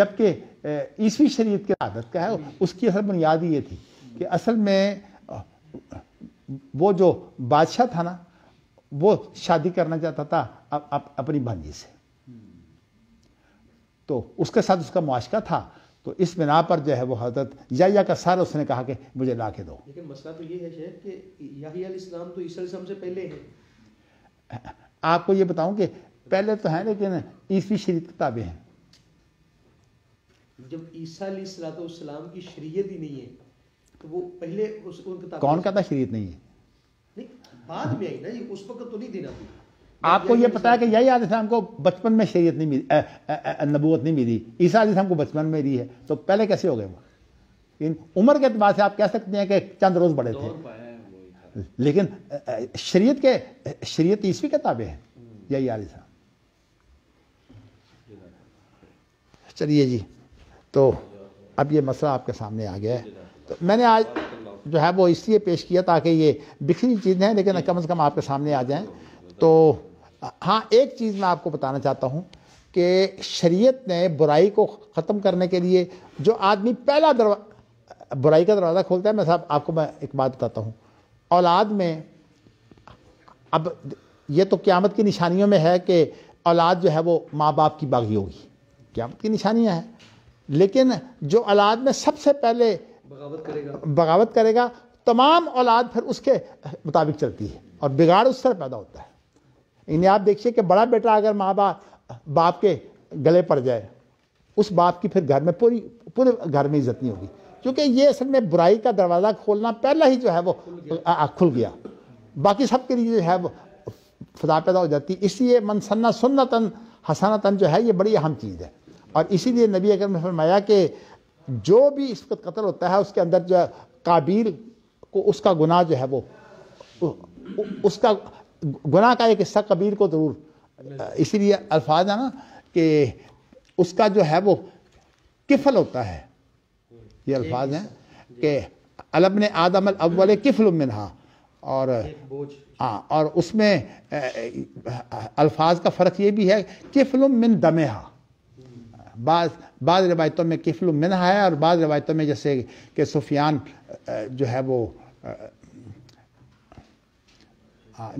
जबकि ईसवी शरीयत की आदत का है उसकी असल बुनियाद ये थी कि असल में वो जो बादशाह था ना वो शादी करना चाहता था अप, अप, अपनी भांजी से तो उसके साथ उसका मुआशका था तो इस बिना पर जो है वो हजरत या का सारा उसने कहा कि मुझे ला के दो लेकिन मसला तो ये है शेख कि याहिया इस्लाम तो ईसा इस्लाम से पहले है आपको ये बताऊं कि पहले तो है लेकिन ईसवी शरीत किताबें हैं जब ईसा सलाम की शरीयत ही नहीं है तो वो पहले उस कौन कहता शरीयत नहीं है बाद में आई ना उस वक्त तो नहीं देना था आपको ये पता है कि यही आदि हमको बचपन में शरीयत नहीं मिली नबूत नहीं मिली ईसा आदि हमको बचपन में दी है तो पहले कैसे हो गए वो इन उम्र के अतबार से आप कह सकते हैं कि चंद रोज बड़े थे लेकिन शरीयत के शरीयत ईसवी के ताबे हैं हम्म। यही आदि साहब चलिए जी तो अब ये मसला आपके सामने आ गया है तो मैंने आज जो है वो इसलिए पेश किया ताकि ये बिखरी चीज़ें हैं लेकिन कम से कम आपके सामने आ जाएं तो हाँ एक चीज़ मैं आपको बताना चाहता हूँ कि शरीयत ने बुराई को ख़त्म करने के लिए जो आदमी पहला दरवा बुराई का दरवाज़ा खोलता है मैं साहब आपको मैं एक बात बताता हूँ औलाद में अब ये तो क़्यामत की निशानियों में है कि औलाद जो है वो माँ बाप की बागी होगी क़्यामत की निशानियाँ हैं लेकिन जो औलाद में सबसे पहले बगावत करेगा बगावत करेगा तमाम औलाद फिर उसके मुताबिक चलती है और बिगाड़ उस तरह पैदा होता है इन्हें आप देखिए कि बड़ा बेटा अगर माँ बाप बाप के गले पड़ जाए उस बाप की फिर घर में पूरी पूरे घर में इज्जत नहीं होगी क्योंकि ये असल में बुराई का दरवाज़ा खोलना पहला ही जो है वो खुल गया बाकी सब के लिए जो है वो फदा पैदा हो जाती है इसलिए मनसन्ना सुन्नतन हसनतन जो है ये बड़ी अहम चीज़ है और इसीलिए नबी अगर ने फरमाया कि जो भी इस वक्त कत्ल होता है उसके अंदर जो है काबिल को उसका गुनाह जो है वो उसका गुनाह का एक हिस्सा कबीर को ज़रूर इसीलिए अल्फाज है ना कि उसका जो है वो किफल होता है ये अल्फाज हैं कि अलब ने आदम अव्वल किफल मिनहा और हाँ और उसमें अल्फाज का फ़र्क ये भी है किफल मिन दमेहा हम्म। बाज बाद रवायतों में किफल मिनह है और बाद रवायतों में जैसे कि सुफियान जो है वो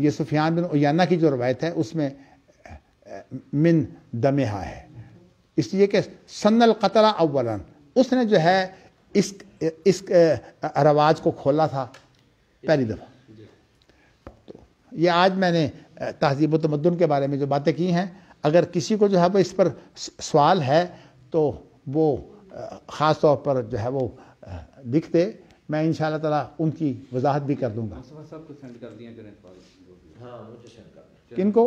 ये सुफियान बिन उयाना की जो रवायत है उसमें मिन दमेहा है इसलिए कि सन्नल कतला अवलन उसने जो है इस इस रवाज को खोला था पहली दफ़ा तो ये आज मैंने तहजीब तमदन के बारे में जो बातें की हैं अगर किसी को जो है वो इस पर सवाल है तो वो ख़ास तौर पर जो है वो लिखते मैं इन ताला उनकी वजाहत भी कर दूंगा हाँ, किनको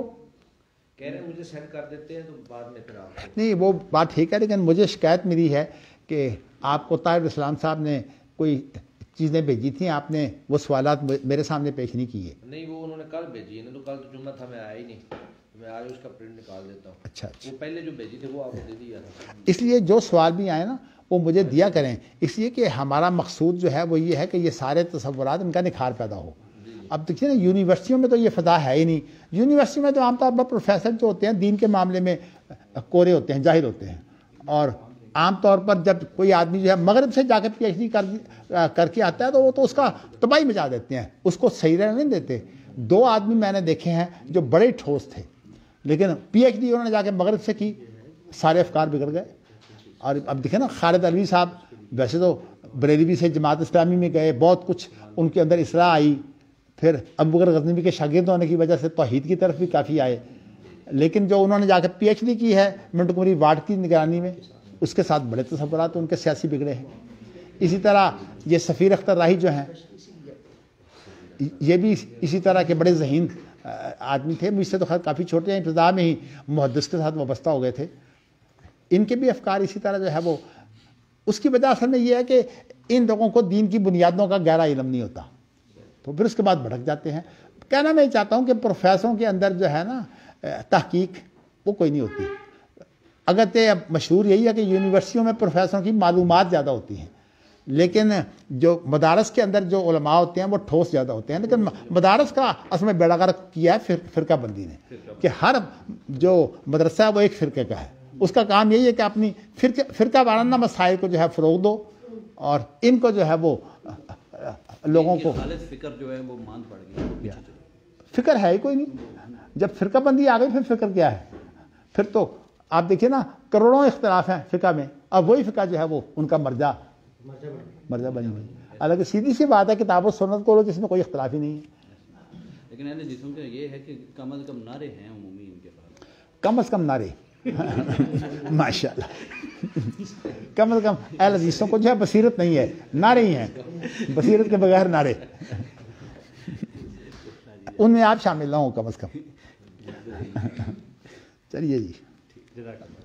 कह रहे मुझे सेंड कर देते हैं तो बाद में फिर आप नहीं वो बात ठीक है लेकिन मुझे शिकायत मिली है कि आपको ताहिर इस्लाम साहब ने कोई चीज़ें भेजी थी आपने वो सवाल मेरे सामने पेश नहीं किए नहीं वो उन्होंने कल भेजी है ना तो कल तो जुम्मा था मैं आया ही नहीं अच्छा अच्छा पहले जो भेजी थी वो आपको दे दिया था इसलिए जो सवाल भी आए ना वो मुझे दिया करें इसलिए कि हमारा मकसूद जो है वो ये है कि ये सारे तस्वुरात इनका निखार पैदा हो अब देखिए ना यूनिवर्सिटियों में तो ये फतह है ही नहीं यूनिवर्सिटी में तो आमतौर पर प्रोफेसर जो होते हैं दीन के मामले में कोरे होते हैं जाहिर होते हैं और आमतौर पर जब कोई आदमी जो है मगरब से जाकर पी एच डी कर करके आता है तो वो तो उसका तबाही मचा देते हैं उसको सही रहने नहीं देते दो आदमी मैंने देखे हैं जो बड़े ठोस थे लेकिन पीएचडी उन्होंने जाके मगरब से की सारे अफकार बिगड़ गए और अब देखें ना खालिद अलवी साहब वैसे तो बरेलवी से जमात इस्लामी में गए बहुत कुछ उनके अंदर इसरा आई फिर अबू बकर के शागिर्द होने की वजह से तोहहीद की तरफ भी काफ़ी आए लेकिन जो उन्होंने जाकर पीएचडी की है मिनट कुमारी वार्ड की निगरानी में उसके साथ बड़े तस्वरत उनके सियासी बिगड़े हैं इसी तरह ये सफ़ीर अख्तर राही जो हैं ये भी इसी तरह के बड़े जहन आदमी थे मुझसे तो खैर काफ़ी छोटे हैं इब्तदा में ही मुहदस के साथ वाबस्ता हो गए थे इनके भी अफकार इसी तरह जो है वो उसकी वजह असल में यह है कि इन लोगों को दीन की बुनियादों का गहरा इलम नहीं होता तो फिर उसके बाद भटक जाते हैं कहना मैं चाहता हूँ कि प्रोफेसरों के अंदर जो है ना तहकीक वो कोई नहीं होती अगर मशहूर यही है कि यूनिवर्सिटियों में प्रोफेसरों की मालूम ज़्यादा होती हैं लेकिन जो मदारस के अंदर जो उलमा होते हैं वो ठोस ज़्यादा होते हैं लेकिन मदारस का असम बेड़ा बेड़ागर किया है फिर फिरका बंदी ने कि हर जो मदरसा है वो एक फ़िरके का है उसका काम यही है कि अपनी फिर फिरका वाराना मसाइल को जो है फ़रोग दो और इनको जो है वो लोगों को फिक्र जो है वो मान पड़ फिक्र है ही कोई नहीं जब फिर बंदी आ गई फिर फिक्र क्या है फिर तो आप देखिए ना करोड़ों इख्तलाफ हैं फ़िका में अब वही फ़िका जो है वो उनका मर्जा मर्जा बनी हुई हालांकि सीधी सी बात है किताब और सुनत को लो जिसमें कोई इख्तलाफ ही नहीं है लेकिन ये है कि कम अज़ कम नारे हैं इनके पास कम अज़ कम नारे माशा कम अज़ कम अल अजीजों को जो है बसीरत नहीं है नारे ही हैं बसीरत के बगैर नारे उनमें आप शामिल ना हो कम अज़ कम चलिए जी